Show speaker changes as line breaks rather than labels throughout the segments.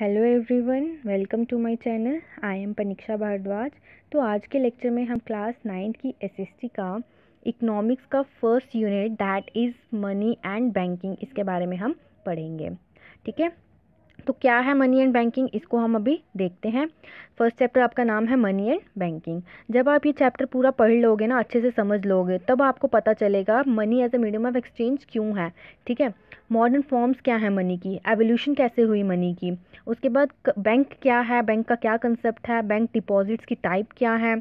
Hello everyone welcome to my channel I am Paniksha Bhardwaj तो आज के लेक्चर में हम क्लास नाइन्थ की एसएसटी का इकोनॉमिक्स का first unit that is money and banking इसके बारे में हम पढ़ेंगे ठीक है तो क्या है मनी एंड बैंकिंग इसको हम अभी देखते हैं फर्स्ट चैप्टर आपका नाम है मनी एंड बैंकिंग जब आप ये चैप्टर पूरा पढ़ लोगे ना अच्छे से समझ लोगे तब आपको पता चलेगा money as a medium of exchange क्यों है ठीक है मॉडर्न फॉर्म्स क्या है मनी की एवोल्यूशन कैसे हुई मनी की उसके बाद बैंक क्या है बैंक का क्या कंसेप्ट है बैंक डिपॉजिट्स की टाइप क्या है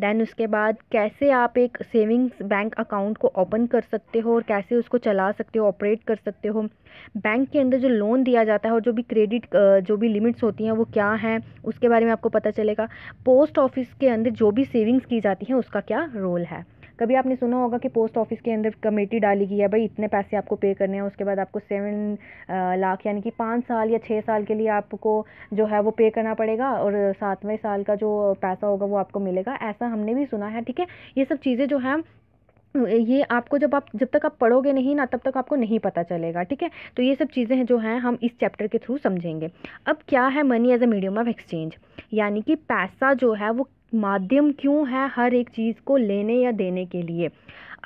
देन उसके बाद कैसे आप एक सेविंग्स बैंक अकाउंट को ओपन कर सकते हो और कैसे उसको चला सकते हो ऑपरेट कर सकते हो बैंक के अंदर जो लोन दिया जाता है और जो भी क्रेडिट जो भी लिमिट्स होती हैं वो क्या हैं उसके बारे में आपको पता चलेगा पोस्ट ऑफिस के अंदर जो भी सेविंग्स की जाती हैं उसका क्या रोल है कभी आपने सुना होगा कि पोस्ट ऑफिस के अंदर कमेटी डाली गई है भाई इतने पैसे आपको पे करने हैं उसके बाद आपको सेवन लाख यानी कि पाँच साल या छः साल के लिए आपको जो है वो पे करना पड़ेगा और सातवें साल का जो पैसा होगा वो आपको मिलेगा ऐसा हमने भी सुना है ठीक है ये सब चीज़ें जो हैं ये आपको जब आप जब तक आप पढ़ोगे नहीं ना तब तक आपको नहीं पता चलेगा ठीक है तो ये सब चीज़ें हैं जो हैं हम इस चैप्टर के थ्रू समझेंगे अब क्या है money as a medium of exchange यानी कि पैसा जो है वो माध्यम क्यों है हर एक चीज़ को लेने या देने के लिए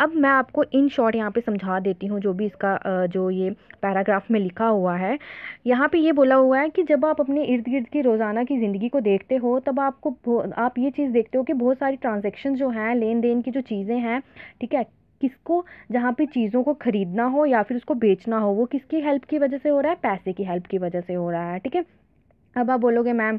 अब मैं आपको इन शॉर्ट यहाँ पे समझा देती हूँ जो भी इसका जो ये पैराग्राफ में लिखा हुआ है यहाँ पे ये बोला हुआ है कि जब आप अपने इर्द गिर्द की रोज़ाना की ज़िंदगी को देखते हो तब आपको आप ये चीज़ देखते हो कि बहुत सारी ट्रांजेक्शन जो हैं लेन देन की जो चीज़ें हैं ठीक है किसको जहाँ पे चीज़ों को ख़रीदना हो या फिर उसको बेचना हो वो किसकी हेल्प की वजह से हो रहा है पैसे की हेल्प की वजह से हो रहा है ठीक है अब आप बोलोगे मैम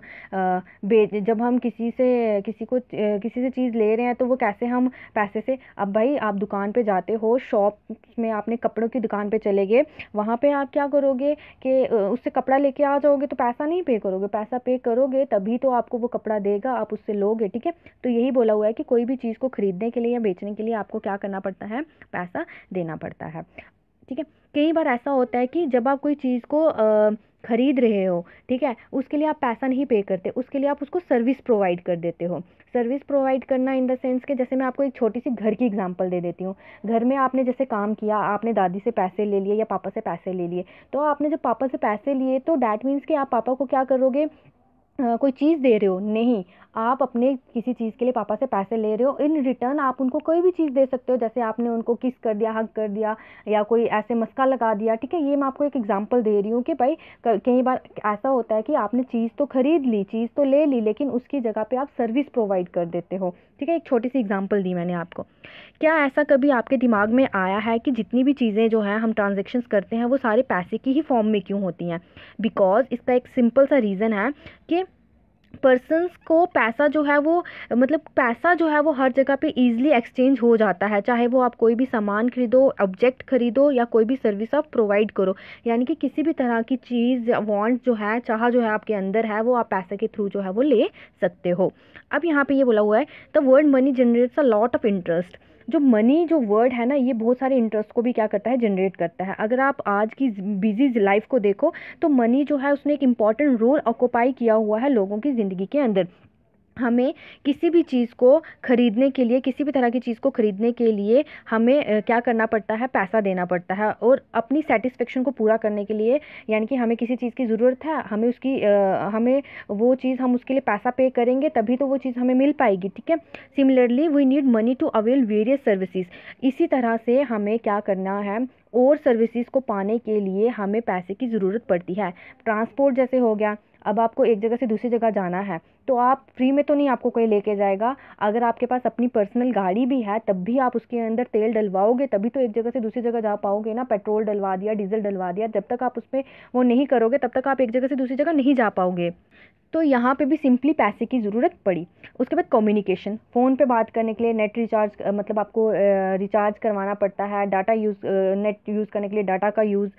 जब हम किसी से किसी को किसी से चीज़ ले रहे हैं तो वो कैसे हम पैसे से अब भाई आप दुकान पे जाते हो शॉप में आपने कपड़ों की दुकान पे चले गए वहाँ पे आप क्या करोगे कि उससे कपड़ा लेके आ जाओगे तो पैसा नहीं पे करोगे पैसा पे करोगे तभी तो आपको वो कपड़ा देगा आप उससे लोगे ठीक है तो यही बोला हुआ है कि कोई भी चीज़ को ख़रीदने के लिए या बेचने के लिए आपको क्या करना पड़ता है पैसा देना पड़ता है ठीक है कई बार ऐसा होता है कि जब आप कोई चीज़ को आ, ख़रीद रहे हो ठीक है उसके लिए आप पैसा नहीं पे करते उसके लिए आप उसको सर्विस प्रोवाइड कर देते हो सर्विस प्रोवाइड करना इन द सेंस के जैसे मैं आपको एक छोटी सी घर की एग्जांपल दे देती हूँ घर में आपने जैसे काम किया आपने दादी से पैसे ले लिए या पापा से पैसे ले लिए तो आपने जब पापा से पैसे लिए तो डैट मीन्स कि आप पापा को क्या करोगे कोई चीज़ दे रहे हो नहीं आप अपने किसी चीज़ के लिए पापा से पैसे ले रहे हो इन रिटर्न आप उनको कोई भी चीज़ दे सकते हो जैसे आपने उनको किस कर दिया हक कर दिया या कोई ऐसे मस्का लगा दिया ठीक है ये मैं आपको एक एग्जांपल दे रही हूँ कि भाई कई बार ऐसा होता है कि आपने चीज़ तो खरीद ली चीज़ तो ले ली लेकिन उसकी जगह पर आप सर्विस प्रोवाइड कर देते हो ठीक है एक छोटी सी एग्जाम्पल दी मैंने आपको क्या ऐसा कभी आपके दिमाग में आया है कि जितनी भी चीज़ें जो हैं हम ट्रांजेक्शन करते हैं वो सारे पैसे की ही फॉर्म में क्यों होती हैं बिकॉज इसका एक सिंपल सा रीज़न है कि पर्सनस को पैसा जो है वो मतलब पैसा जो है वो हर जगह पे ईज़िली एक्सचेंज हो जाता है चाहे वो आप कोई भी सामान खरीदो ऑब्जेक्ट खरीदो या कोई भी सर्विस आप प्रोवाइड करो यानी कि किसी भी तरह की चीज़ वांट जो है चाह जो है आपके अंदर है वो आप पैसे के थ्रू जो है वो ले सकते हो अब यहाँ पर ये बोला हुआ है the world money generates a lot of interest जो मनी जो वर्ड है ना ये बहुत सारे इंटरेस्ट को भी क्या करता है जनरेट करता है अगर आप आज की बिजी लाइफ को देखो तो मनी जो है उसने एक इम्पॉर्टेंट रोल ऑक्यूपाई किया हुआ है लोगों की ज़िंदगी के अंदर हमें किसी भी चीज़ को ख़रीदने के लिए किसी भी तरह की चीज़ को ख़रीदने के लिए हमें क्या करना पड़ता है पैसा देना पड़ता है और अपनी सेटिस्फेक्शन को पूरा करने के लिए यानी कि हमें किसी चीज़ की ज़रूरत है हमें उसकी हमें वो चीज़ हम उसके लिए पैसा पे करेंगे तभी तो वो चीज़ हमें मिल पाएगी ठीक है similarly we need money to avail various services इसी तरह से हमें क्या करना है और सर्विसेज को पाने के लिए हमें पैसे की ज़रूरत पड़ती है ट्रांसपोर्ट जैसे हो गया अब आपको एक जगह से दूसरी जगह जाना है तो आप फ्री में तो नहीं आपको कोई लेके जाएगा अगर आपके पास अपनी पर्सनल गाड़ी भी है तब भी आप उसके अंदर तेल डलवाओगे तभी तो एक जगह से दूसरी जगह जा पाओगे ना पेट्रोल डलवा दिया डीजल डलवा दिया जब तक आप उस पर वो नहीं करोगे तब तक आप एक जगह से दूसरी जगह नहीं जा पाओगे तो यहाँ पे भी सिंपली पैसे की ज़रूरत पड़ी उसके बाद कम्युनिकेशन फ़ोन पे बात करने के लिए नेट रिचार्ज मतलब आपको रिचार्ज करवाना पड़ता है डाटा यूज़ नेट यूज़ करने के लिए डाटा का यूज़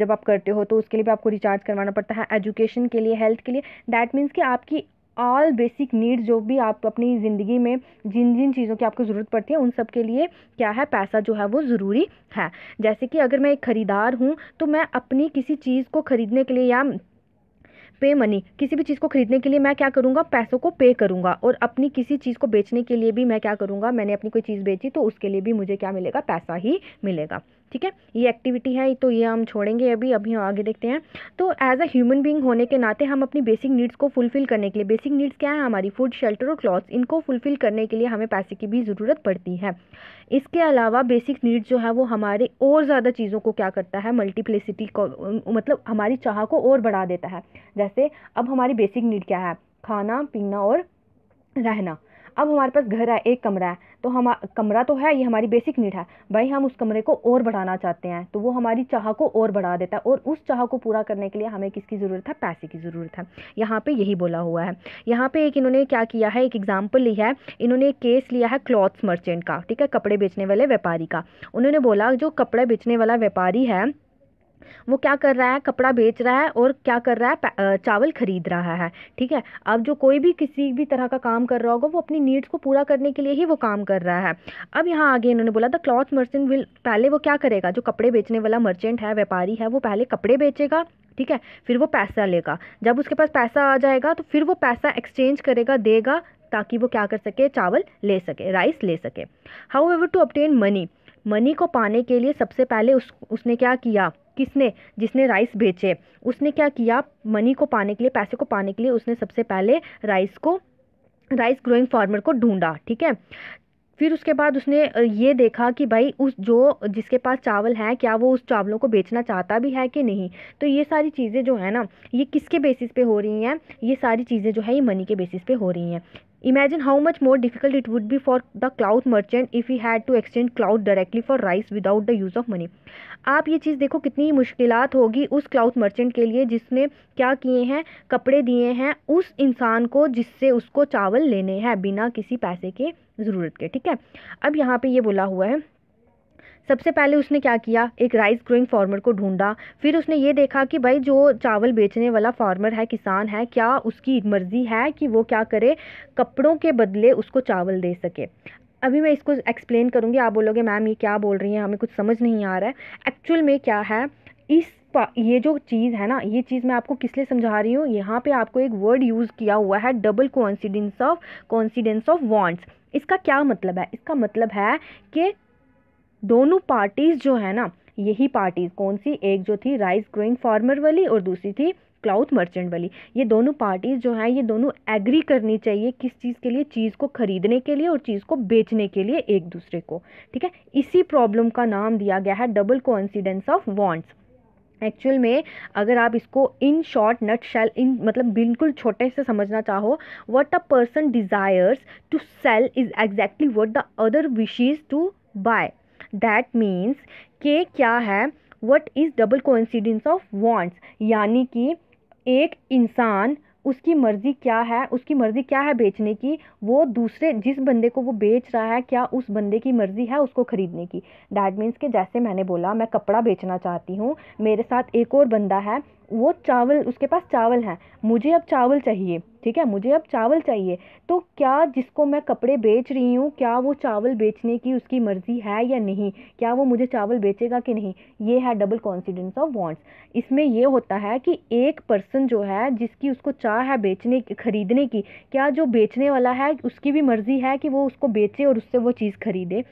जब आप करते हो तो उसके लिए भी आपको रिचार्ज करवाना पड़ता है एजुकेशन के लिए हेल्थ के लिए डैट मीन्स कि आपकी ऑल बेसिक नीड्स जो भी आप अपनी ज़िंदगी में जिन जिन चीज़ों की आपको ज़रूरत पड़ती है उन सब के लिए क्या है पैसा जो है वो ज़रूरी है जैसे कि अगर मैं एक ख़रीदार हूँ तो मैं अपनी किसी चीज़ को ख़रीदने के लिए या पे मनी किसी भी चीज़ को खरीदने के लिए मैं क्या करूँगा पैसों को पे करूँगा और अपनी किसी चीज़ को बेचने के लिए भी मैं क्या करूँगा मैंने अपनी कोई चीज़ बेची तो उसके लिए भी मुझे क्या मिलेगा पैसा ही मिलेगा ठीक है ये एक्टिविटी है तो ये हम छोड़ेंगे अभी अभी हम आगे देखते हैं तो एज अ ह्यूमन बींग होने के नाते हम अपनी बेसिक नीड्स को फुलफिल करने के लिए बेसिक नीड्स क्या है हमारी फूड शेल्टर और क्लॉथ्स इनको फुलफिल करने के लिए हमें पैसे की भी ज़रूरत पड़ती है इसके अलावा बेसिक नीड्स जो है वो हमारे और ज़्यादा चीज़ों को क्या करता है मल्टीप्लेसिटी को मतलब हमारी चाह को और बढ़ा देता है जैसे अब हमारी बेसिक नीड क्या है खाना पीना और रहना अब हमारे पास घर है एक कमरा है तो हम कमरा तो है ये हमारी बेसिक नीड है भाई हम उस कमरे को और बढ़ाना चाहते हैं तो वो हमारी चाह को और बढ़ा देता है और उस चाह को पूरा करने के लिए हमें किसकी ज़रूरत है पैसे की ज़रूरत है यहाँ पर यही बोला हुआ है यहाँ पर एक इन्होंने क्या किया है एक एग्ज़ाम्पल ली है इन्होंने एक केस लिया है क्लॉथ्स मर्चेंट का ठीक है कपड़े बेचने वाले व्यापारी का उन्होंने बोला जो कपड़े बेचने वाला व्यापारी है वो क्या कर रहा है कपड़ा बेच रहा है और क्या कर रहा है चावल खरीद रहा है ठीक है अब जो कोई भी किसी भी तरह का काम कर रहा होगा वो अपनी नीड्स को पूरा करने के लिए ही वो काम कर रहा है अब यहाँ आगे इन्होंने बोला द क्लॉथ मर्चेंट विल पहले वो क्या करेगा जो कपड़े बेचने वाला मर्चेंट है व्यापारी है वो पहले कपड़े बेचेगा ठीक है फिर वो पैसा लेगा जब उसके पास पैसा आ जाएगा तो फिर वो पैसा एक्सचेंज करेगा देगा ताकि वो क्या कर सके चावल ले सके राइस ले सके however to obtain money money को पाने के लिए सबसे पहले उस उसने क्या किया किसने जिसने राइस बेचे उसने क्या किया मनी को पाने के लिए पैसे को पाने के लिए उसने सबसे पहले राइस को राइस ग्रोइंग फार्मर को ढूंढा ठीक है फिर उसके बाद उसने ये देखा कि भाई उस जो जिसके पास चावल हैं क्या वो उस चावलों को बेचना चाहता भी है कि नहीं तो ये सारी चीज़ें जो है ना ये किसके बेसिस पे हो रही हैं ये सारी चीज़ें जो है ये मनी के बेसिस पे हो रही हैं Imagine how much more difficult it would be for the cloud merchant if he had to exchange cloud directly for rice without the use of money. आप ये चीज़ देखो कितनी मुश्किल होगी उस क्लाउड मर्चेंट के लिए जिसने क्या किए हैं कपड़े दिए हैं उस इंसान को जिससे उसको चावल लेने हैं बिना किसी पैसे के ज़रूरत के ठीक है अब यहाँ पे ये बोला हुआ है सबसे पहले उसने क्या किया एक राइस ग्रोइंग फार्मर को ढूंढा फिर उसने ये देखा कि भाई जो चावल बेचने वाला फार्मर है किसान है क्या उसकी मर्ज़ी है कि वो क्या करे कपड़ों के बदले उसको चावल दे सके अभी मैं इसको एक्सप्लेन करूँगी आप बोलोगे मैम ये क्या बोल रही हैं हमें कुछ समझ नहीं आ रहा है एक्चुअल में क्या है इस ये जो चीज़ है ना ये चीज़ मैं आपको किस लिए समझा रही हूँ यहाँ पे आपको एक वर्ड यूज़ किया हुआ है double coincidence of coincidence of wants इसका क्या मतलब है इसका मतलब है कि दोनों पार्टीज़ जो है ना यही पार्टीज़ कौन सी एक जो थी राइस ग्रोइंग फार्मर वाली और दूसरी थी क्लाउथ मर्चेंट वाली ये दोनों पार्टीज़ जो हैं ये दोनों एग्री करनी चाहिए किस चीज़ के लिए चीज़ को ख़रीदने के लिए और चीज़ को बेचने के लिए एक दूसरे को ठीक है इसी प्रॉब्लम का नाम दिया गया है double coincidence of wants actual में अगर आप इसको इन शॉर्ट नट शेल इन मतलब बिल्कुल छोटे से समझना चाहो what a person desires to sell is exactly what the other wishes to buy that means के क्या है what is double coincidence of wants यानी कि एक इंसान उसकी मर्ज़ी क्या है उसकी मर्ज़ी क्या है बेचने की वो दूसरे जिस बंदे को वो बेच रहा है क्या उस बंदे की मर्ज़ी है उसको ख़रीदने की डैट मीन्स के जैसे मैंने बोला मैं कपड़ा बेचना चाहती हूँ मेरे साथ एक और बंदा है वो चावल उसके पास चावल है मुझे अब चावल चाहिए ठीक है मुझे अब चावल चाहिए तो क्या जिसको मैं कपड़े बेच रही हूँ क्या वो चावल बेचने की उसकी मर्ज़ी है या नहीं क्या वो मुझे चावल बेचेगा कि नहीं ये है डबल कॉन्फिडेंस ऑफ वांट्स इसमें ये होता है कि एक पर्सन जो है जिसकी उसको चाह है बेचने की ख़रीदने की क्या जो बेचने वाला है उसकी भी मर्ज़ी है कि वो उसको बेचे और उससे वो चीज़ ख़रीदे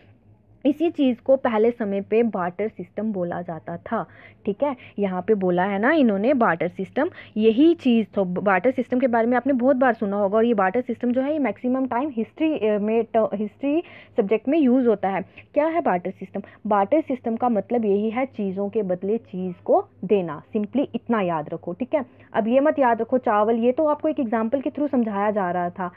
इसी चीज़ को पहले समय पे बाटर सिस्टम बोला जाता था ठीक है यहाँ पे बोला है ना इन्होंने बाटर सिस्टम यही चीज़ तो बाटर सिस्टम के बारे में आपने बहुत बार सुना होगा और ये बाटर सिस्टम जो है ये मैक्सिमम टाइम हिस्ट्री में हिस्ट्री तो, सब्जेक्ट में यूज़ होता है क्या है बाटर सिस्टम बाटर सिस्टम का मतलब यही है चीज़ों के बदले चीज़ को देना सिंपली इतना याद रखो ठीक है अब ये मत याद रखो चावल ये तो आपको एक एग्जाम्पल के थ्रू समझाया जा रहा था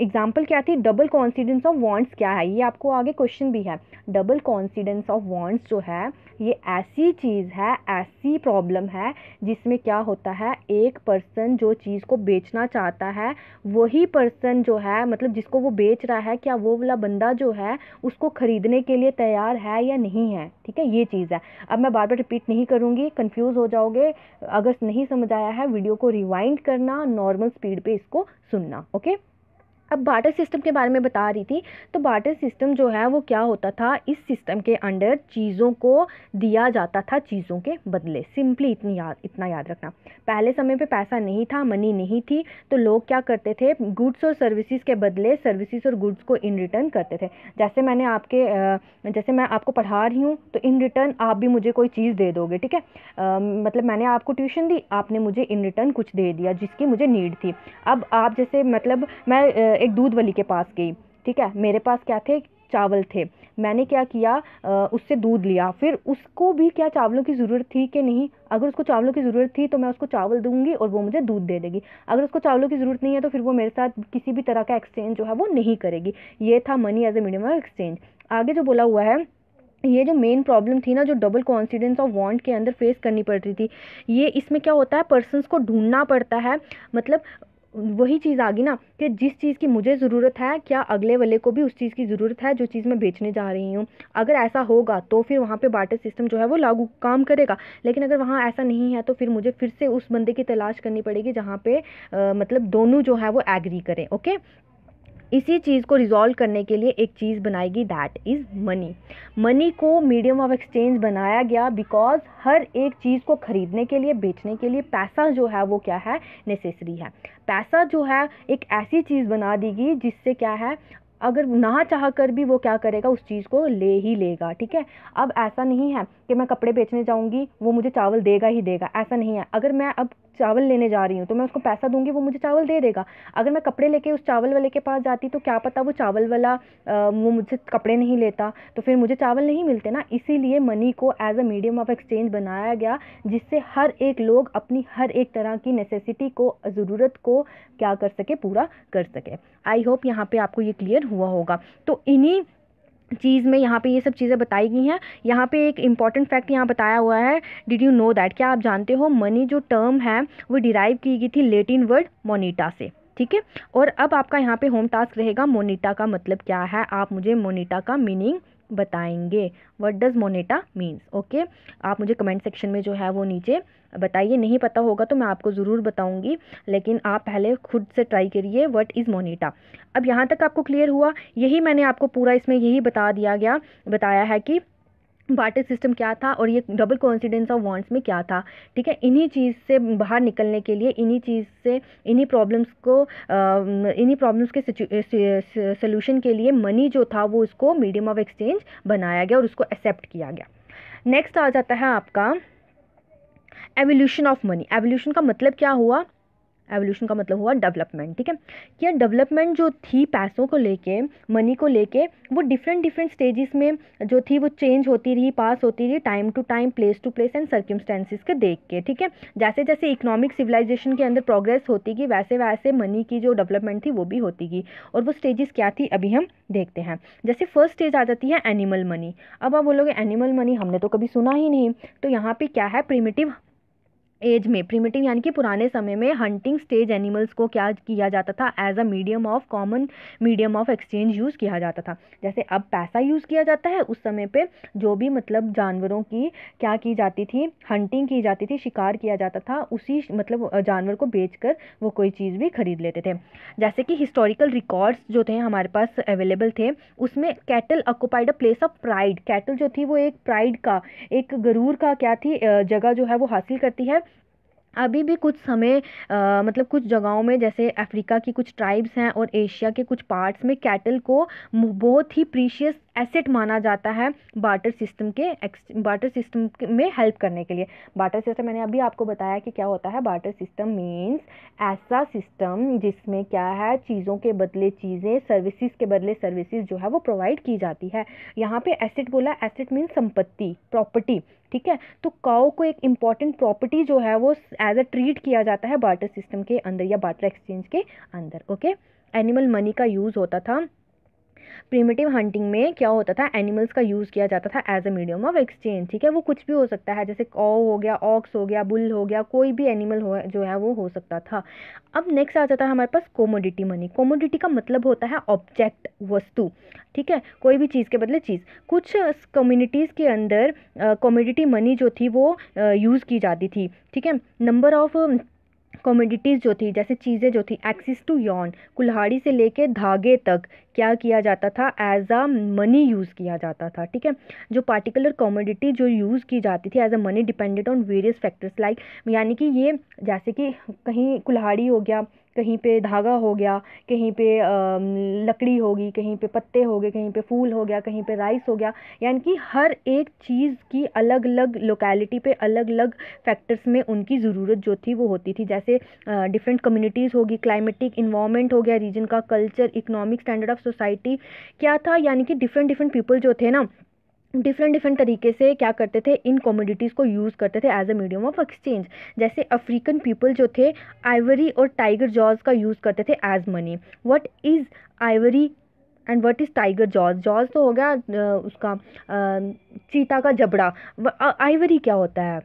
एग्जाम्पल क्या थी डबल कॉन्सिडेंस ऑफ वॉन्ट्स क्या है ये आपको आगे क्वेश्चन भी है डबल कॉन्फिडेंस ऑफ वॉन्ट्स जो है ये ऐसी चीज़ है ऐसी प्रॉब्लम है जिसमें क्या होता है एक पर्सन जो चीज़ को बेचना चाहता है वही पर्सन जो है मतलब जिसको वो बेच रहा है क्या वो वाला बंदा जो है उसको ख़रीदने के लिए तैयार है या नहीं है ठीक है ये चीज़ है अब मैं बार बार रिपीट नहीं करूँगी कन्फ्यूज़ हो जाओगे अगर नहीं समझ आया है वीडियो को रिवाइंड करना नॉर्मल स्पीड पर इसको सुनना ओके अब बाटर सिस्टम के बारे में बता रही थी तो बाटर सिस्टम जो है वो क्या होता था इस सिस्टम के अंडर चीज़ों को दिया जाता था चीज़ों के बदले सिंपली इतनी याद इतना याद रखना पहले समय पे पैसा नहीं था मनी नहीं थी तो लोग क्या करते थे गुड्स और सर्विसेज के बदले सर्विसेज और गुड्स को इन रिटर्न करते थे जैसे मैंने आपके जैसे मैं आपको पढ़ा रही हूँ तो इन रिटर्न आप भी मुझे कोई चीज़ दे दोगे ठीक है मतलब मैंने आपको ट्यूशन दी आपने मुझे इन रिटर्न कुछ दे दिया जिसकी मुझे नीड थी अब आप जैसे मतलब मैं एक दूध वाली के पास गई ठीक है मेरे पास क्या थे चावल थे मैंने क्या किया उससे दूध लिया फिर उसको भी क्या चावलों की ज़रूरत थी कि नहीं अगर उसको चावलों की ज़रूरत थी तो मैं उसको चावल दूंगी और वो मुझे दूध दे देगी अगर उसको चावलों की ज़रूरत नहीं है तो फिर वो मेरे साथ किसी भी तरह का एक्सचेंज जो है वो नहीं करेगी ये था money as a medium of exchange आगे जो बोला हुआ है ये जो मेन प्रॉब्लम थी ना जो डबल कॉन्सिडेंस ऑफ वांट के अंदर फेस करनी पड़ती थी ये इसमें क्या होता है पर्सनस को ढूंढना पड़ता है मतलब वही चीज़ आ गई ना कि जिस चीज़ की मुझे ज़रूरत है क्या अगले वाले को भी उस चीज़ की ज़रूरत है जो चीज़ मैं बेचने जा रही हूँ अगर ऐसा होगा तो फिर वहाँ पे बाटर सिस्टम जो है वो लागू काम करेगा लेकिन अगर वहाँ ऐसा नहीं है तो फिर मुझे फिर से उस बंदे की तलाश करनी पड़ेगी जहाँ पे आ, मतलब दोनों जो है वो एग्री करें ओके इसी चीज़ को रिजॉल्व करने के लिए एक चीज़ बनाएगी दैट इज़ मनी मनी को मीडियम ऑफ एक्सचेंज बनाया गया बिकॉज हर एक चीज़ को ख़रीदने के लिए बेचने के लिए पैसा जो है वो क्या है नेसेसरी है पैसा जो है एक ऐसी चीज़ बना देगी जिससे क्या है अगर ना चाह कर भी वो क्या करेगा उस चीज़ को ले ही लेगा ठीक है अब ऐसा नहीं है कि मैं कपड़े बेचने जाऊँगी वो मुझे चावल देगा ही देगा ऐसा नहीं है अगर मैं अब चावल लेने जा रही हूँ तो मैं उसको पैसा दूंगी वो मुझे चावल दे देगा अगर मैं कपड़े लेके उस चावल वाले के पास जाती तो क्या पता वो चावल वाला वो मुझसे कपड़े नहीं लेता तो फिर मुझे चावल नहीं मिलते ना इसीलिए मनी को as a medium of exchange बनाया गया जिससे हर एक लोग अपनी हर एक तरह की नेसेसिटी को ज़रूरत को क्या कर सके पूरा कर सके आई होप यहाँ पर आपको ये क्लियर शायद हुआ होगा तो इन्हीं चीज़ में यहाँ पे ये सब चीज़ें बताई गई हैं यहाँ पे एक इंपॉर्टेंट फैक्ट यहाँ बताया हुआ है डिड यू नो दैट क्या आप जानते हो मनी जो टर्म है वो डिराइव की गई थी लेटिन वर्ड मोनीटा से ठीक है और अब आपका यहाँ पे होम टास्क रहेगा मोनीटा का मतलब क्या है आप मुझे मोनीटा का मीनिंग बताएंगे what does Moneta means okay आप मुझे कमेंट सेक्शन में जो है वो नीचे बताइए नहीं पता होगा तो मैं आपको ज़रूर बताऊँगी लेकिन आप पहले खुद से ट्राई करिए वट इज़ मोनीटा अब यहाँ तक आपको क्लियर हुआ यही मैंने आपको पूरा इसमें यही बता दिया गया बताया है कि बाटर सिस्टम क्या था और ये डबल कॉन्सिडेंस ऑफ वांट्स में क्या था ठीक है इन्हीं चीज़ से बाहर निकलने के लिए इन्हीं चीज़ से इन्हीं प्रॉब्लम्स को इन्हीं प्रॉब्लम्स के सोल्यूशन के लिए मनी जो था वो उसको मीडियम ऑफ एक्सचेंज बनाया गया और उसको एक्सेप्ट किया गया नेक्स्ट आ जाता है आपका एवोल्यूशन ऑफ मनी एवोल्यूशन का मतलब क्या हुआ एवोल्यूशन का मतलब हुआ डेवलपमेंट ठीक है कि डेवलपमेंट जो थी पैसों को लेके मनी को लेके वो डिफरेंट डिफरेंट स्टेजेस में जो थी वो चेंज होती रही पास होती रही time to time place to place and circumstances के देख के ठीक है जैसे जैसे इकोनॉमिक सिविलाइजेशन के अंदर प्रोग्रेस होती गई वैसे वैसे मनी की जो डेवलपमेंट थी वो भी होती गई और वो स्टेजेस क्या थी अभी हम देखते हैं जैसे फर्स्ट स्टेज आ जाती है एनिमल मनी अब आप बोलोगे एनिमल मनी हमने तो कभी सुना ही नहीं तो यहाँ पर क्या है प्रीमेटिव एज में प्रीमेटिव यानी कि पुराने समय में हंटिंग स्टेज एनिमल्स को क्या किया जाता था as a medium of common medium of exchange use किया जाता था जैसे अब पैसा यूज़ किया जाता है उस समय पे जो भी मतलब जानवरों की क्या की जाती थी हंटिंग की जाती थी शिकार किया जाता था उसी मतलब जानवर को बेच कर वो कोई चीज़ भी खरीद लेते थे जैसे कि हिस्टोरिकल रिकॉर्ड्स जो थे हमारे पास अवेलेबल थे उसमें cattle occupied a place of pride cattle जो थी वो एक प्राइड का एक गरूर का क्या थी जगह जो है वो हासिल करती है अभी भी कुछ समय मतलब कुछ जगहों में जैसे अफ्रीका की कुछ ट्राइब्स हैं और एशिया के कुछ पार्ट्स में कैटल को बहुत ही प्रीशियस एसेट माना जाता है बाटर सिस्टम के बाटर सिस्टम में हेल्प करने के लिए बाटर सिस्टम मैंने अभी आपको बताया कि क्या होता है बाटर सिस्टम मीन्स ऐसा सिस्टम जिसमें क्या है चीज़ों के बदले चीज़ें सर्विसेज के बदले सर्विसेज जो है वो प्रोवाइड की जाती है यहाँ पे एसेट बोला एसेट मीन्स संपत्ति प्रॉपर्टी ठीक है तो काओ को एक इम्पॉर्टेंट प्रॉपर्टी जो है वो एज अ ट्रीट किया जाता है बाटर सिस्टम के अंदर या बाटर एक्सचेंज के अंदर ओके एनिमल मनी का यूज़ होता था प्रीमेटिव हंटिंग में क्या होता था एनिमल्स का यूज़ किया जाता था as a medium of exchange ठीक है वो कुछ भी हो सकता है जैसे कौ हो गया ऑक्स हो गया बुल हो गया कोई भी एनिमल हो जो है वो हो सकता था अब नेक्स्ट आ जाता है हमारे पास कॉमोडिटी मनी कॉमोडिटी का मतलब होता है ऑब्जेक्ट वस्तु ठीक है कोई भी चीज़ के बदले चीज़ कुछ कम्युनिटीज़ के अंदर कॉमोडिटी मनी जो थी वो यूज़ की जाती थी ठीक है नंबर ऑफ़ कॉमोडिटीज़ जो थी जैसे चीज़ें जो थी एक्सेस टू यॉन कुल्हाड़ी से लेके धागे तक क्या किया जाता था एज अ मनी यूज़ किया जाता था ठीक है जो पार्टिकुलर कॉमोडिटी जो यूज़ की जाती थी as a money depended on various factors like यानी कि ये जैसे कि कहीं कुल्हाड़ी हो गया कहीं पे धागा हो गया कहीं पे लकड़ी होगी कहीं पे पत्ते हो गए कहीं पे फूल हो गया कहीं पे राइस हो गया यानी कि हर एक चीज़ की अलग अलग लोकेलिटी पे अलग अलग फैक्टर्स में उनकी ज़रूरत जो थी वो होती थी जैसे डिफरेंट कम्युनिटीज़ होगी क्लाइमेटिक इन्वामेंट हो गया रीजन का culture economic standard of society क्या था यानी कि डिफरेंट डिफरेंट पीपल जो थे ना डिफरेंट डिफरेंट तरीके से क्या करते थे इन कॉमोडिटीज़ को यूज़ करते थे as a medium of exchange जैसे अफ्रीकन पीपल जो थे आइवरी और टाइगर जॉज का यूज़ करते थे as money what is ivory and what is tiger jaws jaws तो हो गया उसका चीता का जबड़ा आइवरी क्या होता है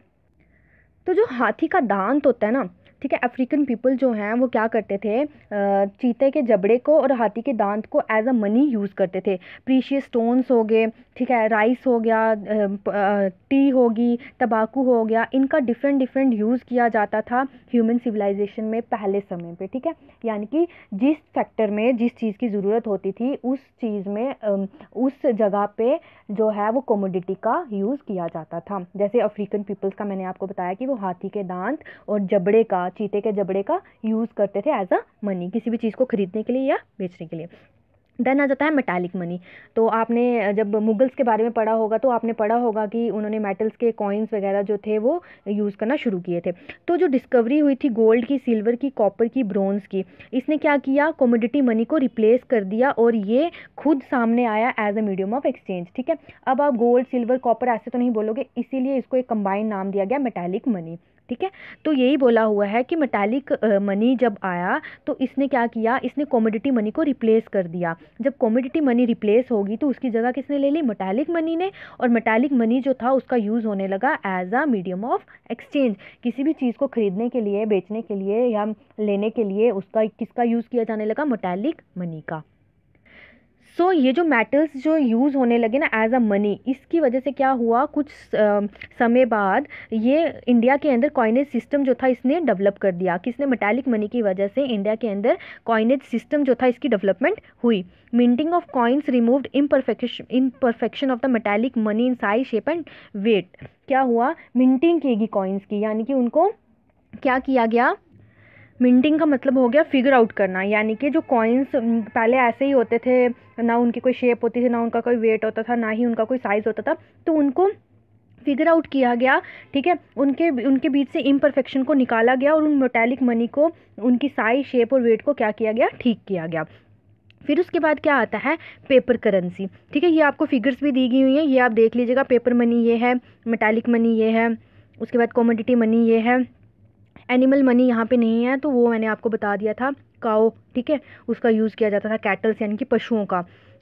तो जो हाथी का दांत होता है ना ठीक है अफ्रीकन पीपल जो हैं वो क्या करते थे चीते के जबड़े को और हाथी के दांत को एज अ मनी यूज़ करते थे प्रीशियस स्टोन्स हो गए ठीक है राइस हो गया टी होगी तंबाकू हो गया इनका डिफरेंट डिफरेंट यूज़ किया जाता था ह्यूमन सिविलाइजेशन में पहले समय पे ठीक है यानी कि जिस फैक्टर में जिस चीज़ की ज़रूरत होती थी उस चीज़ में उस जगह पे जो है वो कॉमोडिटी का यूज़ किया जाता था जैसे अफ्रीकन पीपल्स का मैंने आपको बताया कि वो हाथी के दांत और जबड़े का चीते के जबड़े का यूज़ करते थे एज अ मनी किसी भी चीज़ को खरीदने के लिए या बेचने के लिए देन आ जाता है मेटालिक मनी तो आपने जब मुगल्स के बारे में पढ़ा होगा तो आपने पढ़ा होगा कि उन्होंने मेटल्स के कॉइन्स वगैरह जो थे वो यूज़ करना शुरू किए थे तो जो डिस्कवरी हुई थी गोल्ड की सिल्वर की कॉपर की ब्रोंज की इसने क्या किया कॉमोडिटी मनी को रिप्लेस कर दिया और ये खुद सामने आया as a medium of exchange ठीक है अब आप गोल्ड सिल्वर कॉपर ऐसे तो नहीं बोलोगे इसीलिए इसको एक कम्बाइंड नाम दिया गया मेटालिक मनी ठीक है तो यही बोला हुआ है कि मेटालिक मनी जब आया तो इसने क्या किया इसने कॉमोडिटी मनी को रिप्लेस कर दिया जब कॉमोडिटी मनी रिप्लेस होगी तो उसकी जगह किसने ले ली मेटालिक मनी ने और मेटालिक मनी जो था उसका यूज़ होने लगा as a medium of exchange किसी भी चीज़ को खरीदने के लिए बेचने के लिए या लेने के लिए उसका किसका यूज़ किया जाने लगा मेटालिक मनी का सो so, ये जो मेटल्स जो यूज़ होने लगे ना एज अ मनी इसकी वजह से क्या हुआ कुछ समय बाद ये इंडिया के अंदर कॉइनेज सिस्टम जो था इसने डेवलप कर दिया किसने मेटालिक मनी की वजह से इंडिया के अंदर कॉइनेज सिस्टम जो था इसकी डेवलपमेंट हुई minting of coins removed imperfection perfection of the metallic money in size shape and weight क्या हुआ मिंटिंग की गई कॉइन्स की यानी कि उनको क्या किया गया मिंटिंग का मतलब हो गया फिगर आउट करना यानी कि जो कॉइन्स पहले ऐसे ही होते थे ना उनकी कोई शेप होती थी ना उनका कोई वेट होता था ना ही उनका कोई साइज़ होता था तो उनको फिगर आउट किया गया ठीक है उनके उनके बीच से इम्परफेक्शन को निकाला गया और उन मेटेलिक मनी को उनकी साइज शेप और वेट को क्या किया गया ठीक किया गया फिर उसके बाद क्या आता है पेपर करेंसी ठीक है ये आपको फिगर्स भी दी गई हुई हैं ये आप देख लीजिएगा पेपर मनी ये है मेटालिक मनी ये है उसके बाद कॉमोडिटी मनी ये है एनिमल मनी यहाँ पे नहीं है तो वो मैंने आपको बता दिया था काओ ठीक है उसका यूज़ किया जाता था कैटल्स यानी कि पशुओं का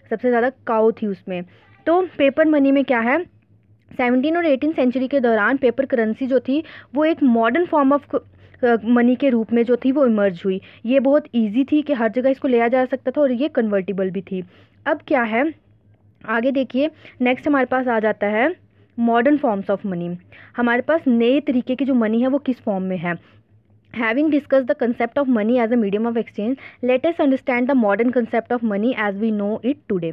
सबसे ज़्यादा काओ थी उसमें तो पेपर मनी में क्या है सेवनटीन और एटीन सेंचुरी के दौरान पेपर करेंसी जो थी वो एक मॉडर्न फॉर्म ऑफ मनी के रूप में जो थी वो इमर्ज हुई ये बहुत ईजी थी कि हर जगह इसको लिया जा सकता था और ये कन्वर्टिबल भी थी अब क्या है आगे देखिए नेक्स्ट हमारे पास आ जाता है मॉडर्न फॉर्म्स ऑफ मनी हमारे पास नए तरीके की जो मनी है वो किस फॉर्म में है having discuss the concept of money as a medium of exchange latest understand the modern concept of money as we know it today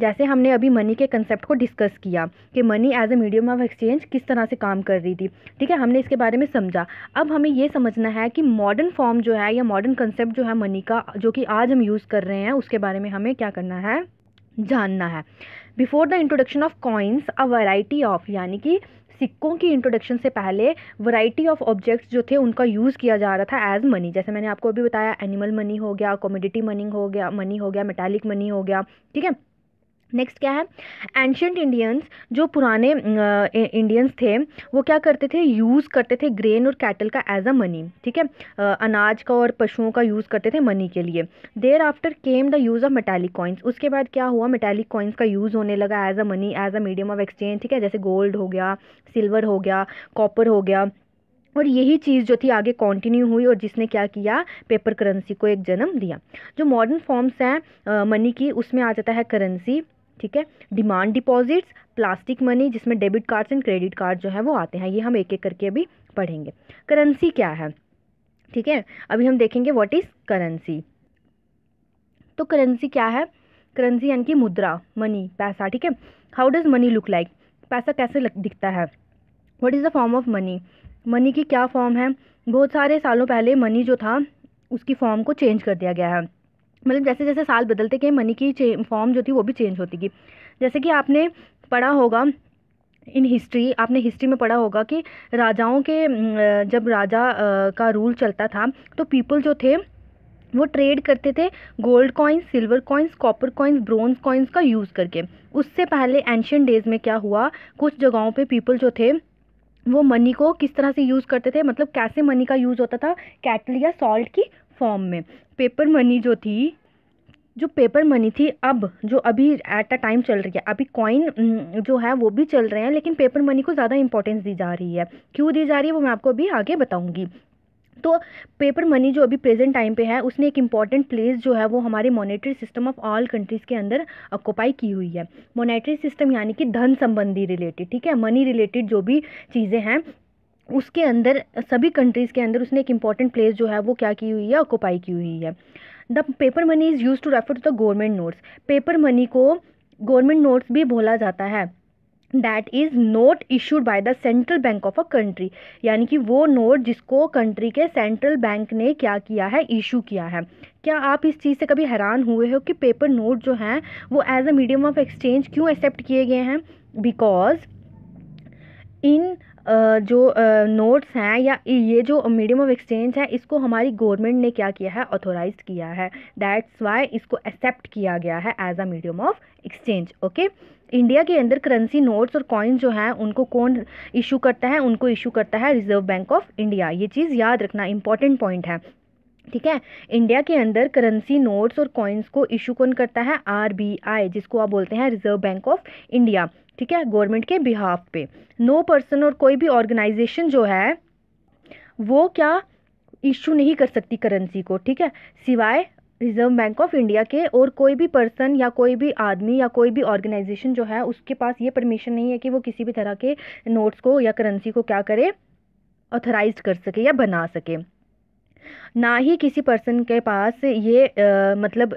जैसे हमने अभी मनी के कंसेप्ट को डिस्कस किया कि money as a medium of exchange किस तरह से काम कर रही थी ठीक है हमने इसके बारे में समझा अब हमें ये समझना है कि मॉडर्न फॉर्म जो है या मॉडर्न कंसेप्ट जो है मनी का जो कि आज हम यूज़ कर रहे हैं उसके बारे में हमें क्या करना है जानना है before the introduction of coins a variety of यानी कि सिक्कों की इंट्रोडक्शन से पहले वराइटी ऑफ ऑब्जेक्ट्स जो थे उनका यूज़ किया जा रहा था एज मनी जैसे मैंने आपको अभी बताया एनिमल मनी हो गया कॉमोडिटी मनी हो गया मनी हो गया मेटालिक मनी हो गया ठीक है नेक्स्ट क्या है एंशंट इंडियंस जो पुराने इंडियंस थे वो क्या करते थे यूज़ करते थे ग्रेन और कैटल का एज अ मनी ठीक है अनाज का और पशुओं का यूज़ करते थे मनी के लिए thereafter came the use of metallic coins उसके बाद क्या हुआ मेटेलिक कॉइन्स का यूज़ होने लगा as a money as a medium of exchange ठीक है जैसे गोल्ड हो गया सिल्वर हो गया कॉपर हो गया और यही चीज़ जो थी आगे कंटिन्यू हुई और जिसने क्या किया पेपर करेंसी को एक जन्म दिया जो मॉडर्न फॉर्म्स हैं मनी की उसमें आ जाता है करेंसी ठीक है डिमांड डिपॉजिट्स प्लास्टिक मनी जिसमें debit cards and credit card जो है वो आते हैं ये हम एक एक करके अभी पढ़ेंगे करेंसी क्या है ठीक है अभी हम देखेंगे व्हाट इज़ करेंसी तो करेंसी क्या है करेंसी यानी कि मुद्रा मनी पैसा ठीक है how does money look like पैसा कैसे दिखता है what is the form of money money की क्या फॉर्म है बहुत सारे सालों पहले मनी जो था उसकी फॉर्म को चेंज कर दिया गया है मतलब जैसे जैसे साल बदलते गए मनी की फॉर्म जो थी वो भी चेंज होती गई जैसे कि आपने पढ़ा होगा इन हिस्ट्री आपने हिस्ट्री में पढ़ा होगा कि राजाओं के जब राजा का रूल चलता था तो पीपल जो थे वो ट्रेड करते थे gold coins silver coins copper coins bronze coins का यूज़ करके उससे पहले एंशियन डेज़ में क्या हुआ कुछ जगहों पे पीपल जो थे वो मनी को किस तरह से यूज़ करते थे मतलब कैसे मनी का यूज़ होता था कैटल या सॉल्ट की फॉर्म में पेपर मनी जो थी जो पेपर मनी थी अब जो अभी एट अ टाइम चल रही है अभी कॉइन हम्म, जो है वो भी चल रहे हैं लेकिन पेपर मनी को ज़्यादा इंपॉर्टेंस दी जा रही है क्यों दी जा रही है वो मैं आपको अभी आगे बताऊँगी तो पेपर मनी जो अभी प्रेजेंट टाइम पे है उसने एक इम्पॉर्टेंट प्लेस जो है वो हमारे monetary system of all countries के अंदर ऑक्यूपाई की हुई है मॉनेटरी सिस्टम यानी कि धन संबंधी रिलेटेड ठीक है मनी रिलेटेड जो भी चीज़ें हैं उसके अंदर सभी कंट्रीज़ के अंदर उसने एक इम्पॉर्टेंट प्लेस जो है वो क्या की हुई है ऑक्यूपाई की हुई है the paper money is use to refer to the government notes paper money को गवर्नमेंट नोट्स भी बोला जाता है that is note issued by the central bank of a country यानी कि वो नोट जिसको कंट्री के सेंट्रल बैंक ने क्या किया है इशू किया है क्या आप इस चीज़ से कभी हैरान हुए हो कि पेपर नोट जो हैं वो as a medium of exchange क्यों एक्सेप्ट किए गए हैं बिकॉज इन जो नोट्स हैं या ये जो मीडियम ऑफ एक्सचेंज है इसको हमारी गवर्नमेंट ने क्या किया है ऑथोराइज किया है दैट्स वाई इसको एक्सेप्ट किया गया है as a medium of exchange okay India के अंदर करेंसी नोट्स और कॉइन्स जो हैं उनको कौन इशू करता है उनको इशू करता है रिजर्व बैंक ऑफ इंडिया ये चीज़ याद रखना इंपॉर्टेंट पॉइंट है ठीक है इंडिया के अंदर करेंसी नोट्स और कॉइन्स को इशू कौन करता है आरबीआई जिसको आप बोलते हैं रिजर्व बैंक ऑफ इंडिया ठीक है गवर्नमेंट के बिहाफ पे नो no पर्सन और कोई भी ऑर्गेनाइजेशन जो है वो क्या इशू नहीं कर सकती करेंसी को ठीक है सिवाय रिजर्व बैंक ऑफ इंडिया के और कोई भी पर्सन या कोई भी आदमी या कोई भी ऑर्गेनाइजेशन जो है उसके पास ये परमिशन नहीं है कि वो किसी भी तरह के नोट्स को या करेंसी को क्या करे ऑथराइज कर सके या बना सके ना ही किसी पर्सन के पास ये मतलब